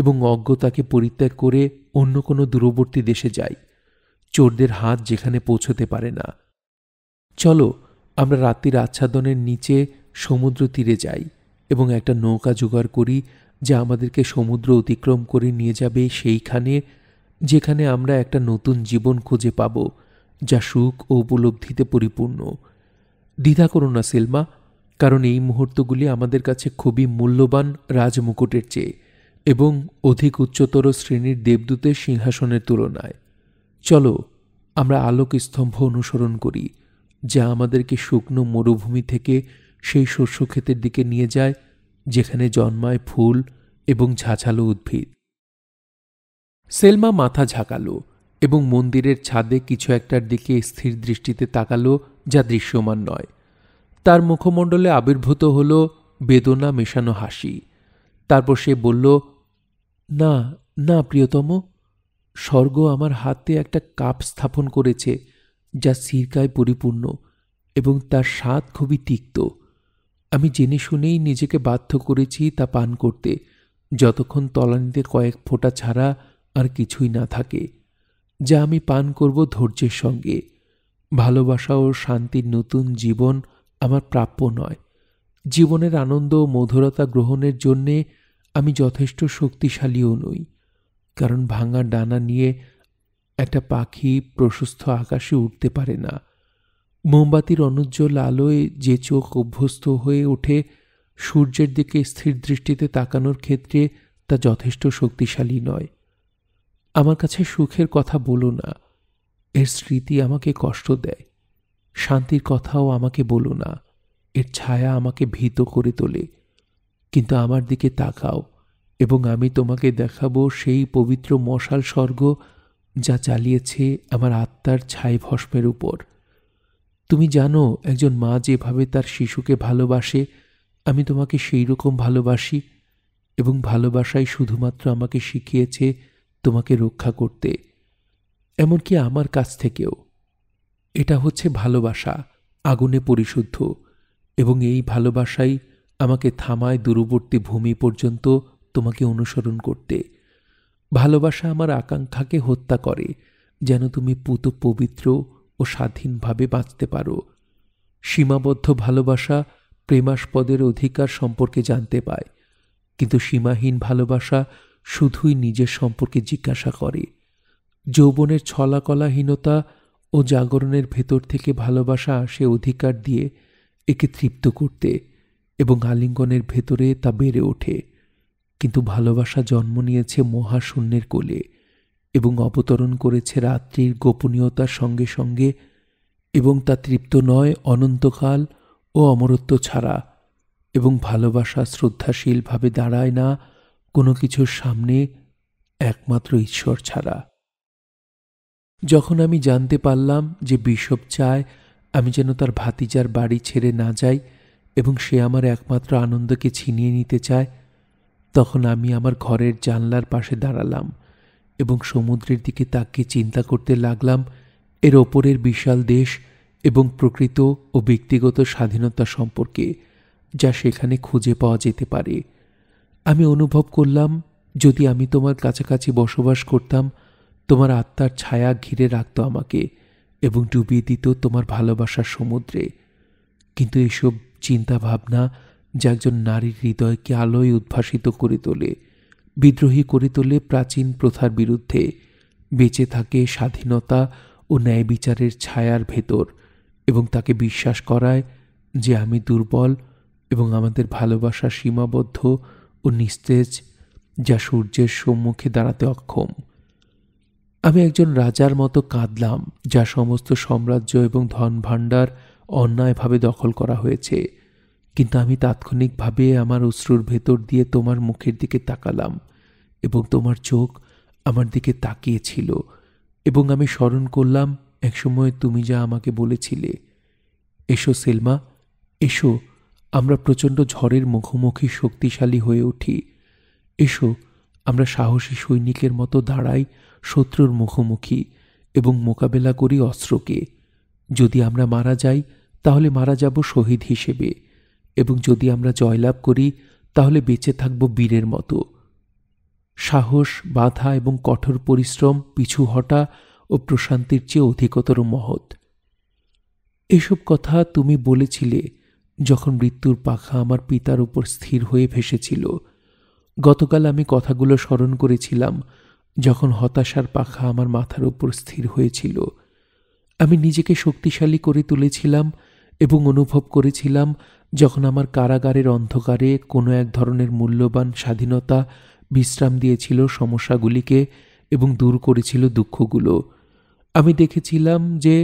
এবং অজ্ঞতাকে পরিত্যাগ করে অন্য কোনো দূরবর্তী দেশে যাই চোরদের হাত যেখানে পৌঁছতে পারে না চলো আমরা রাত্রির আচ্ছাদনের নিচে সমুদ্র তীরে যাই এবং একটা নৌকা জোগাড় করি যা আমাদেরকে সমুদ্র অতিক্রম করে নিয়ে যাবে সেইখানে যেখানে আমরা একটা নতুন জীবন খুঁজে পাবো যা সুখ ও উপলব্ধিতে পরিপূর্ণ দ্বিধা করো না সেলমা কারণ এই মুহূর্তগুলি আমাদের কাছে খুবই মূল্যবান রাজমুকুটের চেয়ে এবং অধিক উচ্চতর শ্রেণীর দেবদূতের সিংহাসনের তুলনায় চলো আমরা আলোক স্তম্ভ অনুসরণ করি যা আমাদেরকে শুকনো মরুভূমি থেকে সেই শস্যক্ষেতের দিকে নিয়ে যায় যেখানে জন্মায় ফুল এবং ঝাঁঝালো উদ্ভিদ সেলমা মাথা ঝাঁকালো এবং মন্দিরের ছাদে কিছু একটার দিকে স্থির দৃষ্টিতে তাকালো যা দৃশ্যমান নয় তার মুখমণ্ডলে আবির্ভূত হল বেদনা মেশানো হাসি তারপর সে বলল না না প্রিয়তম স্বর্গ আমার হাতে একটা কাপ স্থাপন করেছে যা সিরকায় পরিপূর্ণ এবং তার স্বাদ খুবই তিক্ত আমি জেনে শুনেই নিজেকে বাধ্য করেছি তা পান করতে যতক্ষণ তলানিতে কয়েক ফোঁটা ছাড়া আর কিছুই না থাকে যা আমি পান করব ধৈর্যের সঙ্গে ভালোবাসা ও শান্তির নতুন জীবন আমার প্রাপ্য নয় জীবনের আনন্দ ও মধুরতা গ্রহণের জন্যে আমি যথেষ্ট শক্তিশালীও নই কারণ ভাঙা ডানা নিয়ে একটা পাখি প্রশস্ত আকাশে উঠতে পারে না মোমবাতির অনুজ্জ্বল আলোয় যে চোখ অভ্যস্ত হয়ে ওঠে সূর্যের দিকে স্থির দৃষ্টিতে তাকানোর ক্ষেত্রে তা যথেষ্ট শক্তিশালী নয় আমার কাছে সুখের কথা বলো না এর স্মৃতি আমাকে কষ্ট দেয় শান্তির কথাও আমাকে বলো না এর ছায়া আমাকে ভীত করে তোলে কিন্তু আমার দিকে তাকাও এবং আমি তোমাকে দেখাবো সেই পবিত্র মশাল স্বর্গ যা চালিয়েছে আমার আত্মার ছাই ভস্মের উপর তুমি জানো একজন মা যেভাবে তার শিশুকে ভালোবাসে আমি তোমাকে সেই রকম ভালোবাসি এবং ভালোবাসাই শুধুমাত্র আমাকে শিখিয়েছে তোমাকে রক্ষা করতে এমনকি আমার কাছ থেকেও এটা হচ্ছে ভালোবাসা আগুনে পরিশুদ্ধ এবং এই ভালোবাসাই আমাকে থামায় দূরবর্তী ভূমি পর্যন্ত তোমাকে অনুসরণ করতে ভালোবাসা আমার আকাঙ্ক্ষাকে হত্যা করে যেন তুমি পুত পবিত্র ও স্বাধীনভাবে বাঁচতে পারো সীমাবদ্ধ ভালোবাসা প্রেমাস্পদের অধিকার সম্পর্কে জানতে পায় কিন্তু সীমাহীন ভালোবাসা শুধুই নিজের সম্পর্কে জিজ্ঞাসা করে যৌবনের ছলাকলাহীনতা ও জাগরণের ভেতর থেকে ভালোবাসা আসে অধিকার দিয়ে একে তৃপ্ত করতে এবং আলিঙ্গনের ভেতরে তা বেড়ে ওঠে কিন্তু ভালোবাসা জন্ম নিয়েছে মহাশূন্যের কোলে এবং অবতরণ করেছে রাত্রির গোপনীয়তার সঙ্গে সঙ্গে এবং তা তৃপ্ত নয় অনন্তকাল ও অমরত্ব ছাড়া এবং ভালোবাসা শ্রদ্ধাশীলভাবে দাঁড়ায় না কোনো কিছুর সামনে একমাত্র ঈশ্বর ছাড়া যখন আমি জানতে পারলাম যে বিশপ চায় আমি যেন তার ভাতিজার বাড়ি ছেড়ে না যাই এবং সে আমার একমাত্র আনন্দকে ছিনিয়ে নিতে চায় তখন আমি আমার ঘরের জানলার পাশে দাঁড়ালাম এবং সমুদ্রের দিকে তাকে চিন্তা করতে লাগলাম এর ওপরের বিশাল দেশ এবং প্রকৃত ও ব্যক্তিগত স্বাধীনতা সম্পর্কে যা সেখানে খুঁজে পাওয়া যেতে পারে আমি অনুভব করলাম যদি আমি তোমার কাছাকাছি বসবাস করতাম তোমার আত্মার ছায়া ঘিরে রাখত আমাকে এবং ডুবিয়ে দিত তোমার ভালোবাসার সমুদ্রে কিন্তু এসব চিন্তা ভাবনা যা একজন নারীর হৃদয়কে আলোয় উদ্ভাসিত করে তোলে বিদ্রোহী করে তোলে প্রাচীন প্রথার বিরুদ্ধে বেঁচে থাকে স্বাধীনতা ও ন্যায় বিচারের ছায়ার ভেতর এবং তাকে বিশ্বাস করায় যে আমি দুর্বল এবং আমাদের ভালোবাসা সীমাবদ্ধ ও নিস্তেজ যা সূর্যের সম্মুখে দাঁড়াতে অক্ষম আমি একজন রাজার মতো কাঁদলাম যা সমস্ত সাম্রাজ্য এবং ধন ভাণ্ডার অন্যায়ভাবে দখল করা হয়েছে কিন্তু আমি তাৎক্ষণিকভাবে আমার অশ্রুর ভেতর দিয়ে তোমার মুখের দিকে তাকালাম এবং তোমার চোখ আমার দিকে তাকিয়েছিল এবং আমি স্মরণ করলাম একসময় তুমি যা আমাকে বলেছিলে এসো সেলমা এসো আমরা প্রচণ্ড ঝড়ের মুখোমুখি শক্তিশালী হয়ে উঠি এসো আমরা সাহসী সৈনিকের মতো দাঁড়াই শত্রুর মুখোমুখি এবং মোকাবেলা করি অস্ত্রকে যদি আমরা মারা যাই তাহলে মারা যাব শহীদ হিসেবে এবং যদি আমরা জয়লাভ করি তাহলে বেঁচে থাকব বীরের মতো সাহস বাধা এবং কঠোর পরিশ্রম পিছু হটা ও প্রশান্তির চেয়ে অধিকতর মহৎ এসব কথা তুমি বলেছিলে যখন মৃত্যুর পাখা আমার পিতার উপর স্থির হয়ে ভেসেছিল গতকাল আমি কথাগুলো স্মরণ করেছিলাম যখন হতাশার পাখা আমার মাথার উপর স্থির হয়েছিল আমি নিজেকে শক্তিশালী করে তুলেছিলাম এবং অনুভব করেছিলাম যখন আমার কারাগারের অন্ধকারে কোনো এক ধরনের মূল্যবান স্বাধীনতা বিশ্রাম দিয়েছিল সমস্যাগুলিকে এবং দূর করেছিল দুঃখগুলো আমি দেখেছিলাম যে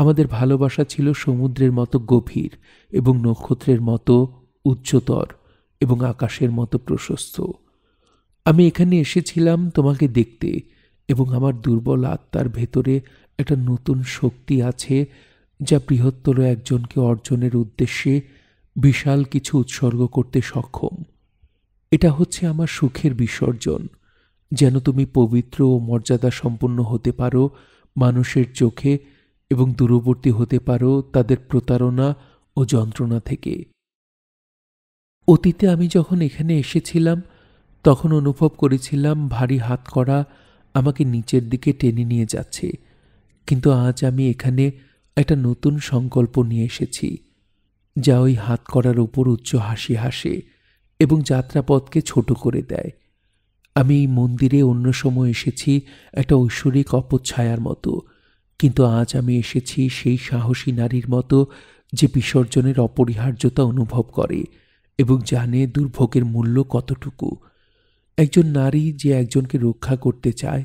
আমাদের ভালোবাসা ছিল সমুদ্রের মতো গভীর এবং নক্ষত্রের মতো উচ্চতর এবং আকাশের মতো প্রশস্ত আমি এখানে এসেছিলাম তোমাকে দেখতে এবং আমার দুর্বল আত্মার ভেতরে একটা নতুন শক্তি আছে যা বৃহত্তর একজনকে অর্জনের উদ্দেশ্যে বিশাল কিছু উৎসর্গ করতে সক্ষম এটা হচ্ছে আমার সুখের বিসর্জন যেন তুমি পবিত্র ও মর্যাদা সম্পন্ন হতে পারো মানুষের চোখে এবং দূরবর্তী হতে পারো তাদের প্রতারণা ও যন্ত্রণা থেকে অতীতে আমি যখন এখানে এসেছিলাম তখন অনুভব করেছিলাম ভারী হাত করা আমাকে নিচের দিকে টেনে নিয়ে যাচ্ছে কিন্তু আজ আমি এখানে একটা নতুন সংকল্প নিয়ে এসেছি যা ওই হাত করার উপর উচ্চ হাসি হাসে এবং যাত্রাপথকে ছোট করে দেয় আমি এই মন্দিরে অন্য সময় এসেছি একটা ঐশ্বরিক অপচ্ছায়ার মতো কিন্তু আজ আমি এসেছি সেই সাহসী নারীর মতো যে বিসর্জনের অপরিহার্যতা অনুভব করে এবং জানে দুর্ভোগের মূল্য কতটুকু একজন নারী যে একজনকে রক্ষা করতে চায়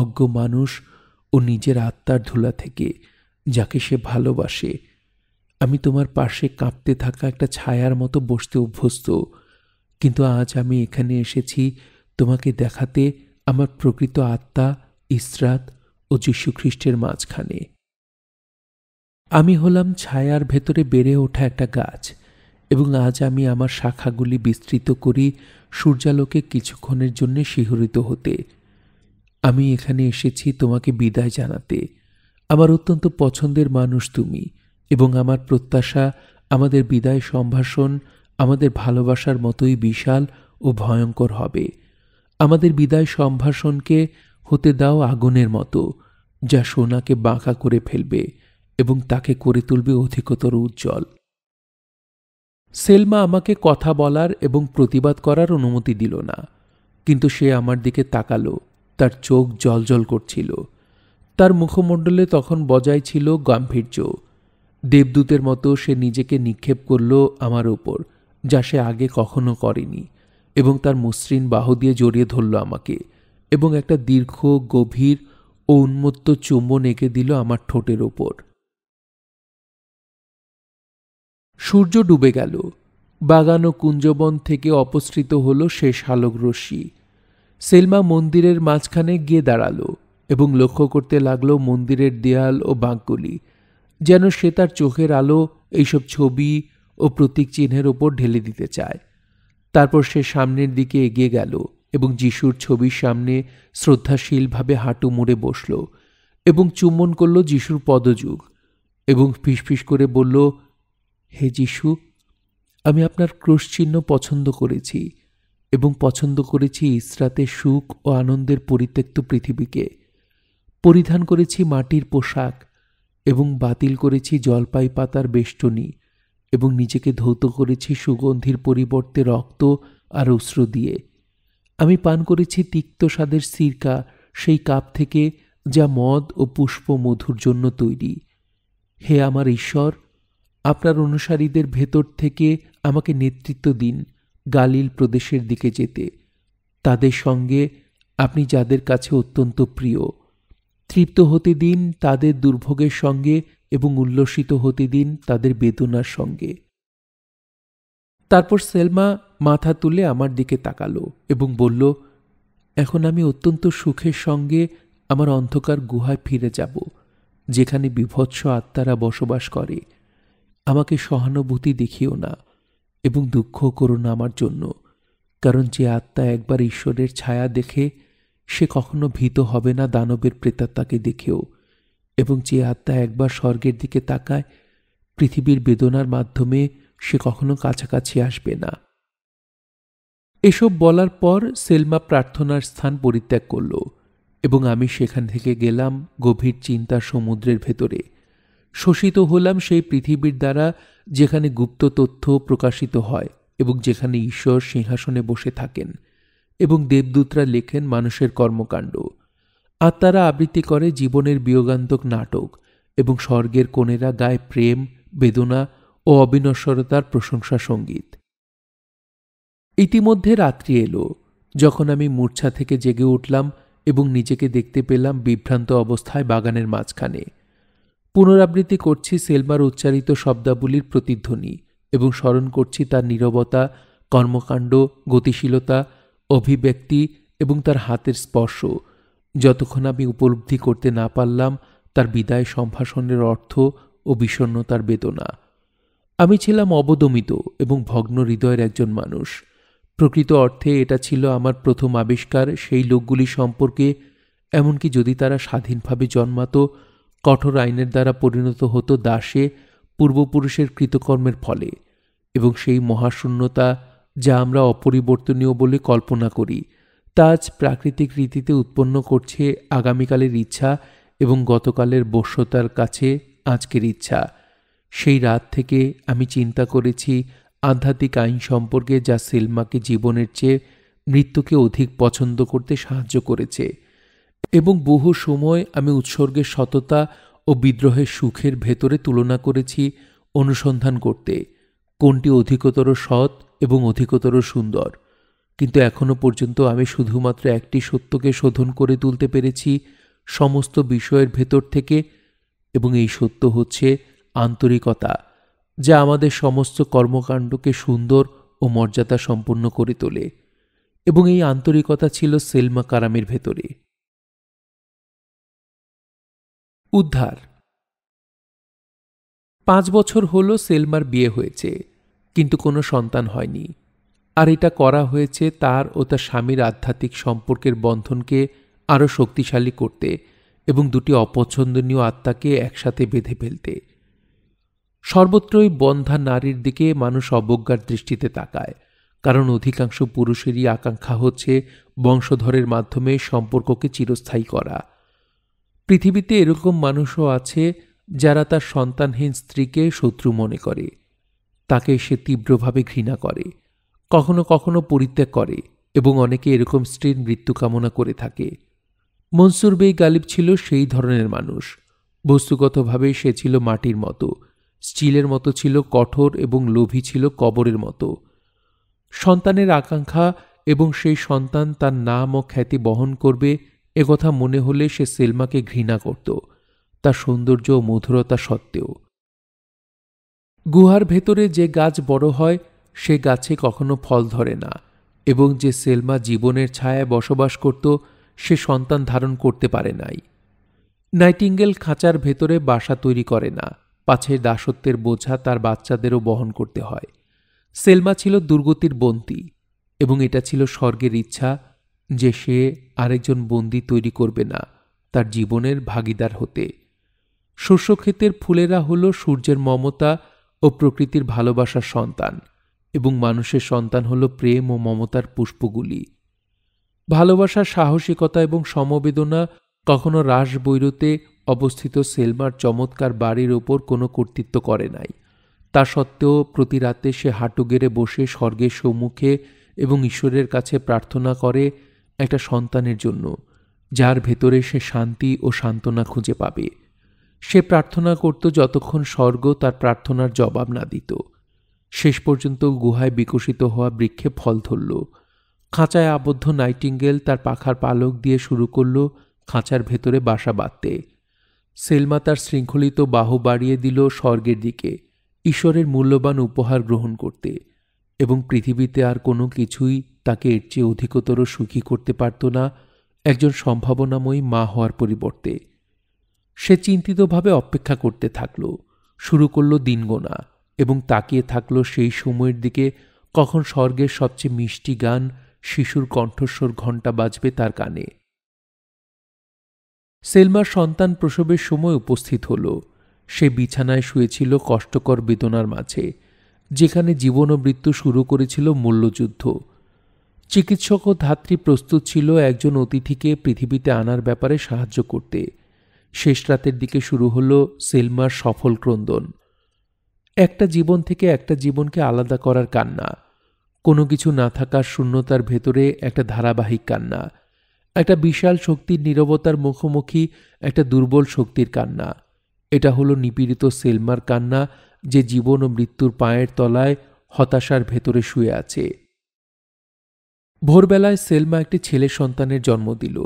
অজ্ঞ মানুষ ও নিজের আত্মার ধুলা থেকে যাকে সে ভালোবাসে আমি তোমার পাশে কাঁপতে থাকা একটা ছায়ার মতো বসতে অভ্যস্ত কিন্তু আজ আমি এখানে এসেছি তোমাকে দেখাতে আমার প্রকৃত আত্মা ইসরাত ও খ্রিস্টের মাঝখানে আমি হলাম ছায়ার ভেতরে বেড়ে ওঠা একটা গাছ এবং আজ আমি আমার শাখাগুলি বিস্তৃত করি সূর্যালোকে কিছুক্ষণের জন্য শিহরিত হতে আমি এখানে এসেছি তোমাকে বিদায় জানাতে আমার অত্যন্ত পছন্দের মানুষ তুমি এবং আমার প্রত্যাশা আমাদের বিদায় সম্ভাষণ আমাদের ভালোবাসার মতোই বিশাল ও ভয়ঙ্কর হবে আমাদের বিদায় সম্ভাষণকে হতে দাও আগুনের মতো যা সোনাকে বাঁকা করে ফেলবে এবং তাকে করে তুলবে অধিকতর উজ্জ্বল সেলমা আমাকে কথা বলার এবং প্রতিবাদ করার অনুমতি দিল না কিন্তু সে আমার দিকে তাকালো তার চোখ জলজল করছিল তার মুখমণ্ডলে তখন বজায় ছিল গাম্ভীর্য দেবদূতের মতো সে নিজেকে নিক্ষেপ করল আমার ওপর যা সে আগে কখনো করেনি এবং তার মসৃণ বাহু দিয়ে জড়িয়ে ধরল আমাকে এবং একটা দীর্ঘ গভীর ও উন্মত্ত চুম্বন এঁকে দিল আমার ঠোঁটের ওপর সূর্য ডুবে গেল বাগান ও কুঞ্জবন থেকে অপসৃত হল শেষ আলোক রশ্মি সেলমা মন্দিরের মাঝখানে গিয়ে দাঁড়ালো এবং লক্ষ্য করতে লাগলো মন্দিরের দেয়াল ও বাঁকগুলি যেন সে তার চোখের আলো এইসব ছবি ও প্রতীক চিহ্নের ওপর ঢেলে দিতে চায় তারপর সে সামনের দিকে এগিয়ে গেল এবং যিশুর ছবির সামনে শ্রদ্ধাশীলভাবে হাঁটু মুড়ে বসল এবং চুম্বন করল যিশুর পদযুগ এবং ফিসফিস করে বলল হে যিশু আমি আপনার ক্রুশচিহ্ন পছন্দ করেছি এবং পছন্দ করেছি ইসরাতে সুখ ও আনন্দের পরিত্যক্ত পৃথিবীকে পরিধান করেছি মাটির পোশাক এবং বাতিল করেছি জলপাই পাতার বেষ্টনী এবং নিজেকে ধৌত করেছি সুগন্ধির পরিবর্তে রক্ত আর অশ্রু দিয়ে আমি পান করেছি তিক্ত স্বাদের সিরকা সেই কাপ থেকে যা মদ ও পুষ্প মধুর জন্য তৈরি হে আমার ঈশ্বর আপনার অনুসারীদের ভেতর থেকে আমাকে নেতৃত্ব দিন গালিল প্রদেশের দিকে যেতে তাদের সঙ্গে আপনি যাদের কাছে অত্যন্ত প্রিয় তৃপ্ত হতে দিন তাদের দুর্ভোগের সঙ্গে এবং উল্লসিত হতে দিন তাদের বেদনার সঙ্গে তারপর সেলমা মাথা তুলে আমার দিকে তাকালো এবং বলল এখন আমি অত্যন্ত সুখের সঙ্গে আমার অন্ধকার গুহায় ফিরে যাব যেখানে বিভৎস আত্মারা বসবাস করে আমাকে সহানুভূতি দেখিও না এবং দুঃখ করো না আমার জন্য কারণ যে আত্মা একবার ঈশ্বরের ছায়া দেখে সে কখনো ভীত হবে না দানবের প্রেতাত্মাকে দেখেও এবং যে আত্মা একবার স্বর্গের দিকে তাকায় পৃথিবীর বেদনার মাধ্যমে সে কখনো কাছাকাছি আসবে না এসব বলার পর সেলমা প্রার্থনার স্থান পরিত্যাগ করল এবং আমি সেখান থেকে গেলাম গভীর চিন্তার সমুদ্রের ভেতরে শোষিত হলাম সেই পৃথিবীর দ্বারা যেখানে গুপ্ত তথ্য প্রকাশিত হয় এবং যেখানে ঈশ্বর সিংহাসনে বসে থাকেন এবং দেবদূতরা লেখেন মানুষের কর্মকাণ্ড আত্মারা আবৃত্তি করে জীবনের বিয়োগান্তক নাটক এবং স্বর্গের কোণেরা গায়ে প্রেম বেদনা ও অবিনশ্বরতার প্রশংসা সঙ্গীত ইতিমধ্যে রাত্রি এলো যখন আমি মূর্ছা থেকে জেগে উঠলাম এবং নিজেকে দেখতে পেলাম বিভ্রান্ত অবস্থায় বাগানের মাঝখানে পুনরাবৃত্তি করছি সেলমার উচ্চারিত শব্দাবলীর প্রতিধ্বনি এবং স্মরণ করছি তার নীরবতা কর্মকাণ্ড গতিশীলতা অভিব্যক্তি এবং তার হাতের স্পর্শ যতক্ষণ আমি উপলব্ধি করতে না পারলাম তার বিদায় সম্ভাষণের অর্থ ও বিষণ্নতার বেদনা আমি ছিলাম অবদমিত এবং ভগ্ন হৃদয়ের একজন মানুষ প্রকৃত অর্থে এটা ছিল আমার প্রথম আবিষ্কার সেই লোকগুলি সম্পর্কে এমনকি যদি তারা স্বাধীনভাবে জন্মাতো কঠোর আইনের দ্বারা পরিণত হতো দাসে পূর্বপুরুষের কৃতকর্মের ফলে এবং সেই মহাশূন্যতা যা আমরা অপরিবর্তনীয় বলে কল্পনা করি তা আজ প্রাকৃতিক রীতিতে উৎপন্ন করছে আগামীকালের ইচ্ছা এবং গতকালের বস্যতার কাছে আজকের ইচ্ছা সেই রাত থেকে আমি চিন্তা করেছি আধ্যাত্মিক আইন সম্পর্কে যা সেলমাকে জীবনের চেয়ে মৃত্যুকে অধিক পছন্দ করতে সাহায্য করেছে এবং বহু সময় আমি উৎসর্গের সততা ও বিদ্রোহের সুখের ভেতরে তুলনা করেছি অনুসন্ধান করতে কোনটি অধিকতর সৎ এবং অধিকতর সুন্দর কিন্তু এখনও পর্যন্ত আমি শুধুমাত্র একটি সত্যকে শোধন করে তুলতে পেরেছি সমস্ত বিষয়ের ভেতর থেকে এবং এই সত্য হচ্ছে আন্তরিকতা যা আমাদের সমস্ত কর্মকাণ্ডকে সুন্দর ও মর্যাদা সম্পন্ন করে তোলে এবং এই আন্তরিকতা ছিল সেলমা কারামের ভেতরে উদ্ধার পাঁচ বছর হল সেলমার বিয়ে হয়েছে কিন্তু কোনো সন্তান হয়নি আর এটা করা হয়েছে তার ও তার স্বামীর আধ্যাত্মিক সম্পর্কের বন্ধনকে আরও শক্তিশালী করতে এবং দুটি অপছন্দনীয় আত্মাকে একসাথে বেঁধে ফেলতে সর্বত্রই বন্ধা নারীর দিকে মানুষ অবজ্ঞার দৃষ্টিতে তাকায় কারণ অধিকাংশ পুরুষেরই আকাঙ্ক্ষা হচ্ছে বংশধরের মাধ্যমে সম্পর্ককে চিরস্থায়ী করা পৃথিবীতে এরকম মানুষও আছে যারা তার সন্তানহীন স্ত্রীকে শত্রু মনে করে তাকে সে তীব্রভাবে ঘৃণা করে কখনো কখনো পরিত্যাগ করে এবং অনেকে এরকম স্ত্রীর মৃত্যু কামনা করে থাকে মনসুর বেই গালিব ছিল সেই ধরনের মানুষ বস্তুগতভাবে সে ছিল মাটির মতো স্টিলের মতো ছিল কঠোর এবং লোভী ছিল কবরের মতো সন্তানের আকাঙ্ক্ষা এবং সেই সন্তান তার নাম ও খ্যাতি বহন করবে একথা মনে হলে সে সেলমাকে ঘৃণা করত তার সৌন্দর্য ও মধুরতা সত্ত্বেও গুহার ভেতরে যে গাছ বড় হয় সে গাছে কখনো ফল ধরে না এবং যে সেলমা জীবনের ছায়ায় বসবাস করত সে সন্তান ধারণ করতে পারে নাই নাইটিঙ্গেল খাঁচার ভেতরে বাসা তৈরি করে না পাছে দাসত্বের বোঝা তার বাচ্চাদেরও বহন করতে হয় সেলমা ছিল দুর্গতির বন্দি এবং এটা ছিল স্বর্গের ইচ্ছা যে সে আরেকজন বন্দি তৈরি করবে না তার জীবনের ভাগিদার হতে শস্যক্ষেতের ফুলেরা হল সূর্যের মমতা ও প্রকৃতির ভালোবাসার সন্তান এবং মানুষের সন্তান হল প্রেম ও মমতার পুষ্পগুলি ভালোবাসার সাহসিকতা এবং সমবেদনা কখনো রাস বৈরতে অবস্থিত সেলমার চমৎকার বাড়ির ওপর কোনো কর্তৃত্ব করে নাই তা সত্ত্বেও প্রতি রাতে সে হাঁটু গেড়ে বসে স্বর্গের সম্মুখে এবং ঈশ্বরের কাছে প্রার্থনা করে একটা সন্তানের জন্য যার ভেতরে সে শান্তি ও সান্ত্বনা খুঁজে পাবে সে প্রার্থনা করত যতক্ষণ স্বর্গ তার প্রার্থনার জবাব না দিত শেষ পর্যন্ত গুহায় বিকশিত হওয়া বৃক্ষে ফল ধরল খাঁচায় আবদ্ধ নাইটিঙ্গেল তার পাখার পালক দিয়ে শুরু করল খাঁচার ভেতরে বাসা বাঁধতে সেলমা তার শৃঙ্খলিত বাহু বাড়িয়ে দিল স্বর্গের দিকে ঈশ্বরের মূল্যবান উপহার গ্রহণ করতে এবং পৃথিবীতে আর কোনো কিছুই তাকে এর চেয়ে অধিকতর সুখী করতে পারত না একজন সম্ভাবনাময়ী মা হওয়ার পরিবর্তে সে চিন্তিতভাবে অপেক্ষা করতে থাকল শুরু করল দিন গোনা এবং তাকিয়ে থাকল সেই সময়ের দিকে কখন স্বর্গের সবচেয়ে মিষ্টি গান শিশুর কণ্ঠস্বর ঘণ্টা বাজবে তার কানে সেলমার সন্তান প্রসবের সময় উপস্থিত হল সে বিছানায় শুয়েছিল কষ্টকর বেদনার মাঝে যেখানে জীবন ও মৃত্যু শুরু করেছিল মূল্যযুদ্ধ চিকিৎসক ও ধাত্রী প্রস্তুত ছিল একজন অতিথিকে পৃথিবীতে আনার ব্যাপারে সাহায্য করতে শেষ রাতের দিকে শুরু হল সেলমার সফল ক্রন্দন একটা জীবন থেকে একটা জীবনকে আলাদা করার কান্না কোনো কিছু না থাকার শূন্যতার ভেতরে একটা ধারাবাহিক কান্না একটা বিশাল শক্তির নিরবতার মুখোমুখি একটা দুর্বল শক্তির কান্না এটা হলো নিপীড়িত সেলমার কান্না যে জীবন ও মৃত্যুর পায়ের তলায় হতাশার ভেতরে শুয়ে আছে ভোরবেলায় সেলমা একটি ছেলে সন্তানের জন্ম দিল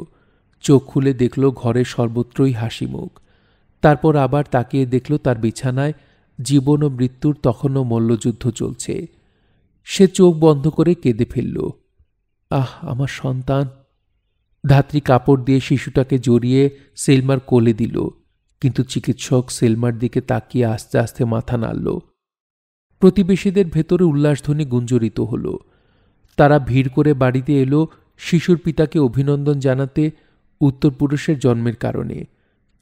চোখ খুলে দেখল ঘরে সর্বত্রই হাসি মুখ তারপর আবার তাকিয়ে দেখল তার বিছানায় জীবন ও মৃত্যুর তখনও মল্লযুদ্ধ চলছে সে চোখ বন্ধ করে কেঁদে ফেলল আহ আমার সন্তান ধাত্রী কাপড় দিয়ে শিশুটাকে জড়িয়ে সেলমার কোলে দিল কিন্তু চিকিৎসক সেলমার দিকে তাকিয়ে আস্তে আস্তে মাথা নাড়ল প্রতিবেশীদের ভেতরে উল্লাসধ্বনি গুঞ্জরিত হল তারা ভিড় করে বাড়িতে এলো শিশুর পিতাকে অভিনন্দন জানাতে উত্তর পুরুষের জন্মের কারণে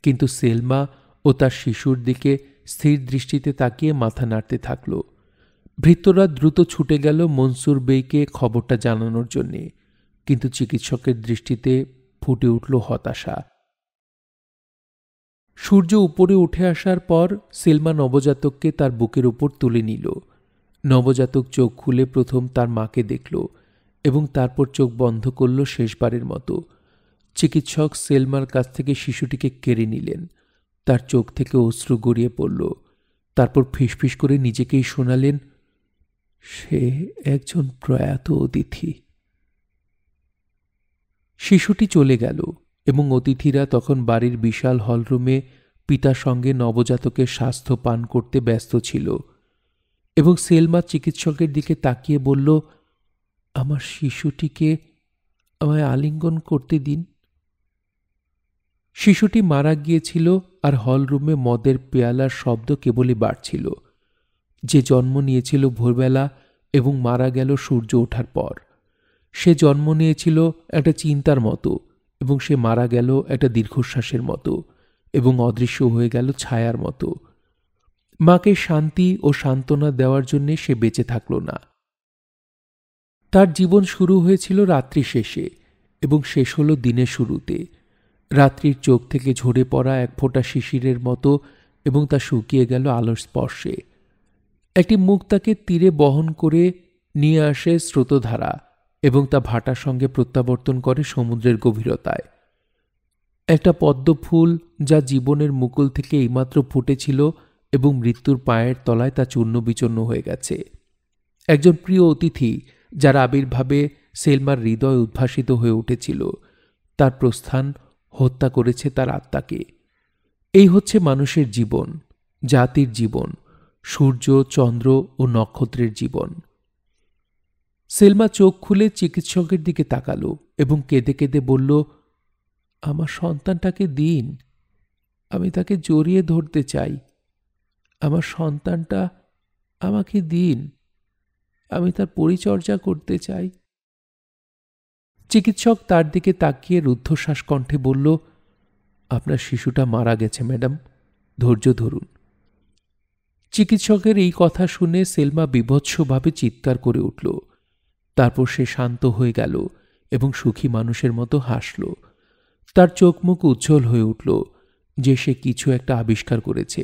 কিন্তু সেলমা ও তার শিশুর দিকে স্থির দৃষ্টিতে তাকিয়ে মাথা নাড়তে থাকল ভৃত্যরা দ্রুত ছুটে গেল মনসুর বেইকে খবরটা জানানোর জন্যে কিন্তু চিকিৎসকের দৃষ্টিতে ফুটে উঠল হতাশা সূর্য উপরে উঠে আসার পর সেলমা নবজাতককে তার বুকের উপর তুলে নিল নবজাতক চোখ খুলে প্রথম তার মাকে দেখল এবং তারপর চোখ বন্ধ করল শেষবারের মতো চিকিৎসক সেলমার কাছ থেকে শিশুটিকে কেড়ে নিলেন তার চোখ থেকে অশ্রু গড়িয়ে পড়ল তারপর ফিসফিস করে নিজেকেই শোনালেন সে একজন প্রয়াত অতিথি শিশুটি চলে গেল এবং অতিথিরা তখন বাড়ির বিশাল হলরুমে পিতার সঙ্গে নবজাতকের স্বাস্থ্য পান করতে ব্যস্ত ছিল এবং সেলমা চিকিৎসকের দিকে তাকিয়ে বলল আমার শিশুটিকে আমায় আলিঙ্গন করতে দিন শিশুটি মারা গিয়েছিল আর হলরুমে মদের পেয়ালার শব্দ কেবলই বাড়ছিল যে জন্ম নিয়েছিল ভোরবেলা এবং মারা গেল সূর্য ওঠার পর সে জন্ম নিয়েছিল একটা চিন্তার মতো এবং সে মারা গেল একটা দীর্ঘশ্বাসের মতো এবং অদৃশ্য হয়ে গেল ছায়ার মতো মাকে শান্তি ও সান্ত্বনা দেওয়ার জন্যে সে বেঁচে থাকল না তার জীবন শুরু হয়েছিল রাত্রি শেষে এবং শেষ হলো দিনের শুরুতে রাত্রির চোখ থেকে ঝরে পড়া এক ফোঁটা শিশিরের মতো এবং তা শুকিয়ে গেল আলোর স্পর্শে একটি মুখ তাকে তীরে বহন করে নিয়ে আসে স্রোতধারা এবং তা ভাটার সঙ্গে প্রত্যাবর্তন করে সমুদ্রের গভীরতায় একটা পদ্ম ফুল যা জীবনের মুকুল থেকে এইমাত্র ফুটেছিল এবং মৃত্যুর পায়ের তলায় তা চূর্ণ বিচূর্ণ হয়ে গেছে একজন প্রিয় অতিথি যার আবির্ভাবে সেলমার হৃদয় উদ্ভাসিত হয়ে উঠেছিল তার প্রস্থান হত্যা করেছে তার আত্মাকে এই হচ্ছে মানুষের জীবন জাতির জীবন সূর্য চন্দ্র ও নক্ষত্রের জীবন সেলমা চোখ খুলে চিকিৎসকের দিকে তাকালো এবং কেঁদে কেঁদে বলল আমার সন্তানটাকে দিন আমি তাকে জড়িয়ে ধরতে চাই আমার সন্তানটা আমাকে দিন আমি তার পরিচর্যা করতে চাই চিকিৎসক তার দিকে তাকিয়ে রুদ্ধশ্বাস কণ্ঠে বলল আপনার শিশুটা মারা গেছে ম্যাডাম ধৈর্য ধরুন চিকিৎসকের এই কথা শুনে সেলমা বিভৎসভাবে চিৎকার করে উঠল তারপর সে শান্ত হয়ে গেল এবং সুখী মানুষের মতো হাসল তার চোখ মুখ উজ্জ্বল হয়ে উঠল যে সে কিছু একটা আবিষ্কার করেছে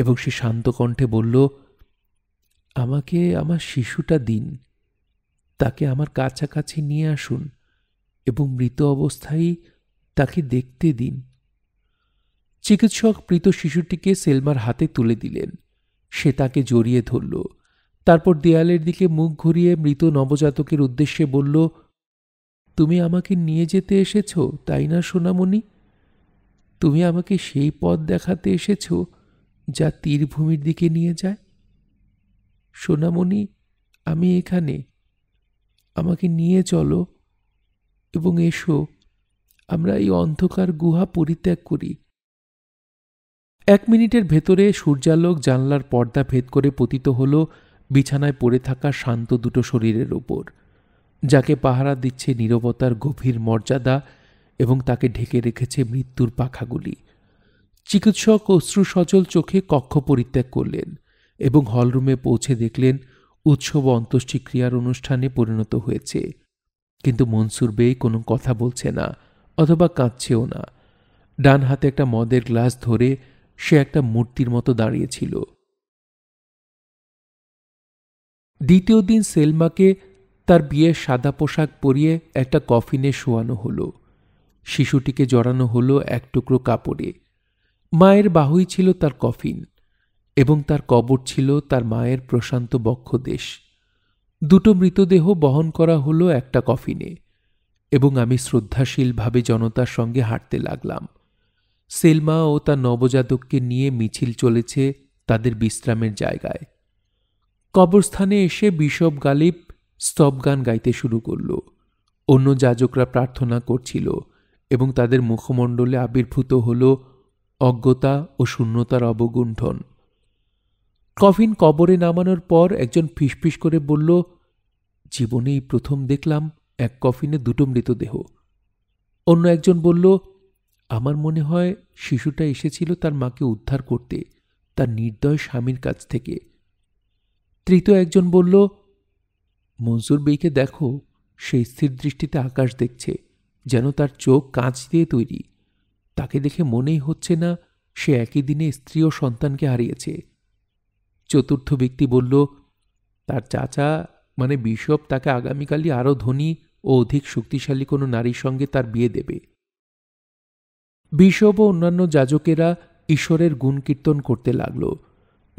এবং সে শান্ত কণ্ঠে বলল আমাকে আমার শিশুটা দিন তাকে আমার কাছাকাছি নিয়ে আসুন এবং মৃত অবস্থায় তাকে দেখতে দিন চিকিৎসক মৃত শিশুটিকে সেলমার হাতে তুলে দিলেন সে তাকে জড়িয়ে ধরল তারপর দেয়ালের দিকে মুখ ঘুরিয়ে মৃত নবজাতকের উদ্দেশ্যে বলল তুমি আমাকে নিয়ে যেতে এসেছ তাই না সোনামণি তুমি আমাকে সেই পথ দেখাতে এসেছ যা তীরভূমির দিকে নিয়ে যায় সোনামণি আমি এখানে আমাকে নিয়ে চলো এবং এসো আমরা এই অন্ধকার গুহা পরিত্যাগ করি এক মিনিটের ভেতরে সূর্যালোক জানলার পর্দা ভেদ করে পতিত হলো বিছানায় পড়ে থাকা শান্ত দুটো শরীরের ওপর যাকে পাহারা দিচ্ছে নিরবতার গভীর মর্যাদা এবং তাকে ঢেকে রেখেছে মৃত্যুর পাখাগুলি চিকিৎসক অশ্রু সচল চোখে কক্ষ পরিত্যাগ করলেন এবং হলরুমে পৌঁছে দেখলেন উৎসব অন্ত্যেষ্টিক্রিয়ার অনুষ্ঠানে পরিণত হয়েছে কিন্তু মনসুর বেই কোনো কথা বলছে না অথবা কাঁদছেও না ডান হাতে একটা মদের গ্লাস ধরে সে একটা মূর্তির মতো দাঁড়িয়েছিল দ্বিতীয় দিন সেলমাকে তার বিয়ের সাদা পোশাক পরিয়ে একটা কফিনে শোয়ানো হলো শিশুটিকে জড়ানো হলো এক টুকরো কাপড়ে মায়ের বাহুই ছিল তার কফিন এবং তার কবর ছিল তার মায়ের প্রশান্ত বক্ষদেশ দুটো মৃতদেহ বহন করা হলো একটা কফিনে এবং আমি শ্রদ্ধাশীলভাবে জনতার সঙ্গে হাঁটতে লাগলাম সেলমা ও তার নবজাতককে নিয়ে মিছিল চলেছে তাদের বিশ্রামের জায়গায় কবরস্থানে এসে বিশপ গালিব স্তবগান গাইতে শুরু করল অন্য যাজকরা প্রার্থনা করছিল এবং তাদের মুখমণ্ডলে আবির্ভূত হল অজ্ঞতা ও শূন্যতার অবগুণ্ঠন কফিন কবরে নামানোর পর একজন ফিসফিস করে বলল জীবনেই প্রথম দেখলাম এক কফিনে দুটো মৃতদেহ অন্য একজন বলল আমার মনে হয় শিশুটা এসেছিল তার মাকে উদ্ধার করতে তার নির্দয় স্বামীর কাছ থেকে তৃতীয় একজন বলল মনসুর বেইকে দেখো সে স্থির দৃষ্টিতে আকাশ দেখছে যেন তার চোখ কাঁচ দিয়ে তৈরি তাকে দেখে মনেই হচ্ছে না সে একই দিনে স্ত্রী ও সন্তানকে হারিয়েছে চতুর্থ ব্যক্তি বলল তার চাচা মানে বিশপ তাকে আগামীকালই আরও ধনী ও অধিক শক্তিশালী কোনো নারীর সঙ্গে তার বিয়ে দেবে বিশপ ও অন্যান্য যাজকেরা ঈশ্বরের গুণ কীর্তন করতে লাগলো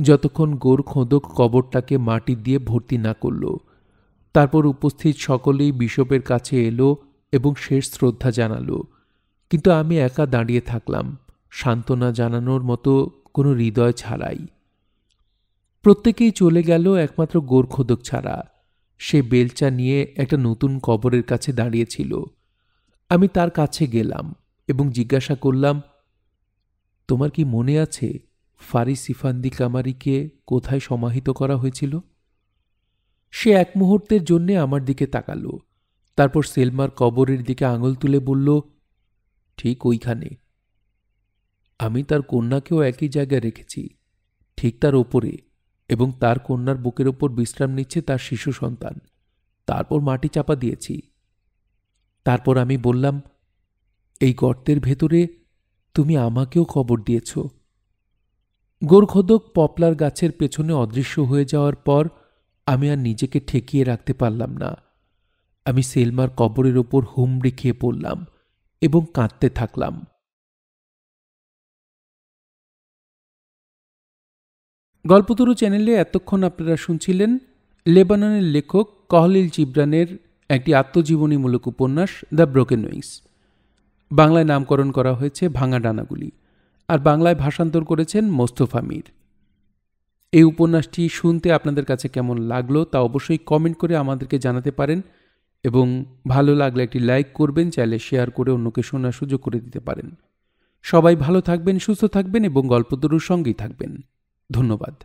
যতক্ষণ গোর খোঁদক কবরটাকে মাটি দিয়ে ভর্তি না করল তারপর উপস্থিত সকলেই বিশপের কাছে এলো এবং শেষ শ্রদ্ধা জানালো কিন্তু আমি একা দাঁড়িয়ে থাকলাম সান্ত্বনা জানানোর মতো কোনো হৃদয় ছাড়াই প্রত্যেকেই চলে গেল একমাত্র গোরখোদক ছাড়া সে বেলচা নিয়ে একটা নতুন কবরের কাছে দাঁড়িয়েছিল আমি তার কাছে গেলাম এবং জিজ্ঞাসা করলাম তোমার কি মনে আছে ফারি সিফান্দি কামারিকে কোথায় সমাহিত করা হয়েছিল সে এক মুহূর্তের জন্যে আমার দিকে তাকালো তারপর সেলমার কবরের দিকে আঙুল তুলে বলল ঠিক ওইখানে আমি তার কন্যাকেও একই জায়গায় রেখেছি ঠিক তার ওপরে এবং তার কন্যার বুকের ওপর বিশ্রাম নিচ্ছে তার শিশু সন্তান তারপর মাটি চাপা দিয়েছি তারপর আমি বললাম এই গর্তের ভেতরে তুমি আমাকেও খবর দিয়েছো গোরখদক পপলার গাছের পেছনে অদৃশ্য হয়ে যাওয়ার পর আমি আর নিজেকে ঠেকিয়ে রাখতে পারলাম না আমি সেলমার কবরের ওপর হুমড়ি খেয়ে পড়লাম এবং কাঁদতে থাকলাম গল্পতরু চ্যানেলে এতক্ষণ আপনারা শুনছিলেন লেবাননের লেখক কহলিল চিবরানের একটি আত্মজীবনীমূলক উপন্যাস দ্য ব্রোকেন উইংস বাংলায় নামকরণ করা হয়েছে ভাঙা ডানাগুলি আর বাংলায় ভাষান্তর করেছেন মোস্তফা মীর এই উপন্যাসটি শুনতে আপনাদের কাছে কেমন লাগলো তা অবশ্যই কমেন্ট করে আমাদেরকে জানাতে পারেন এবং ভালো লাগলে একটি লাইক করবেন চাইলে শেয়ার করে অন্যকে শোনার সুযোগ করে দিতে পারেন সবাই ভালো থাকবেন সুস্থ থাকবেন এবং গল্পদরুর সঙ্গেই থাকবেন ধন্যবাদ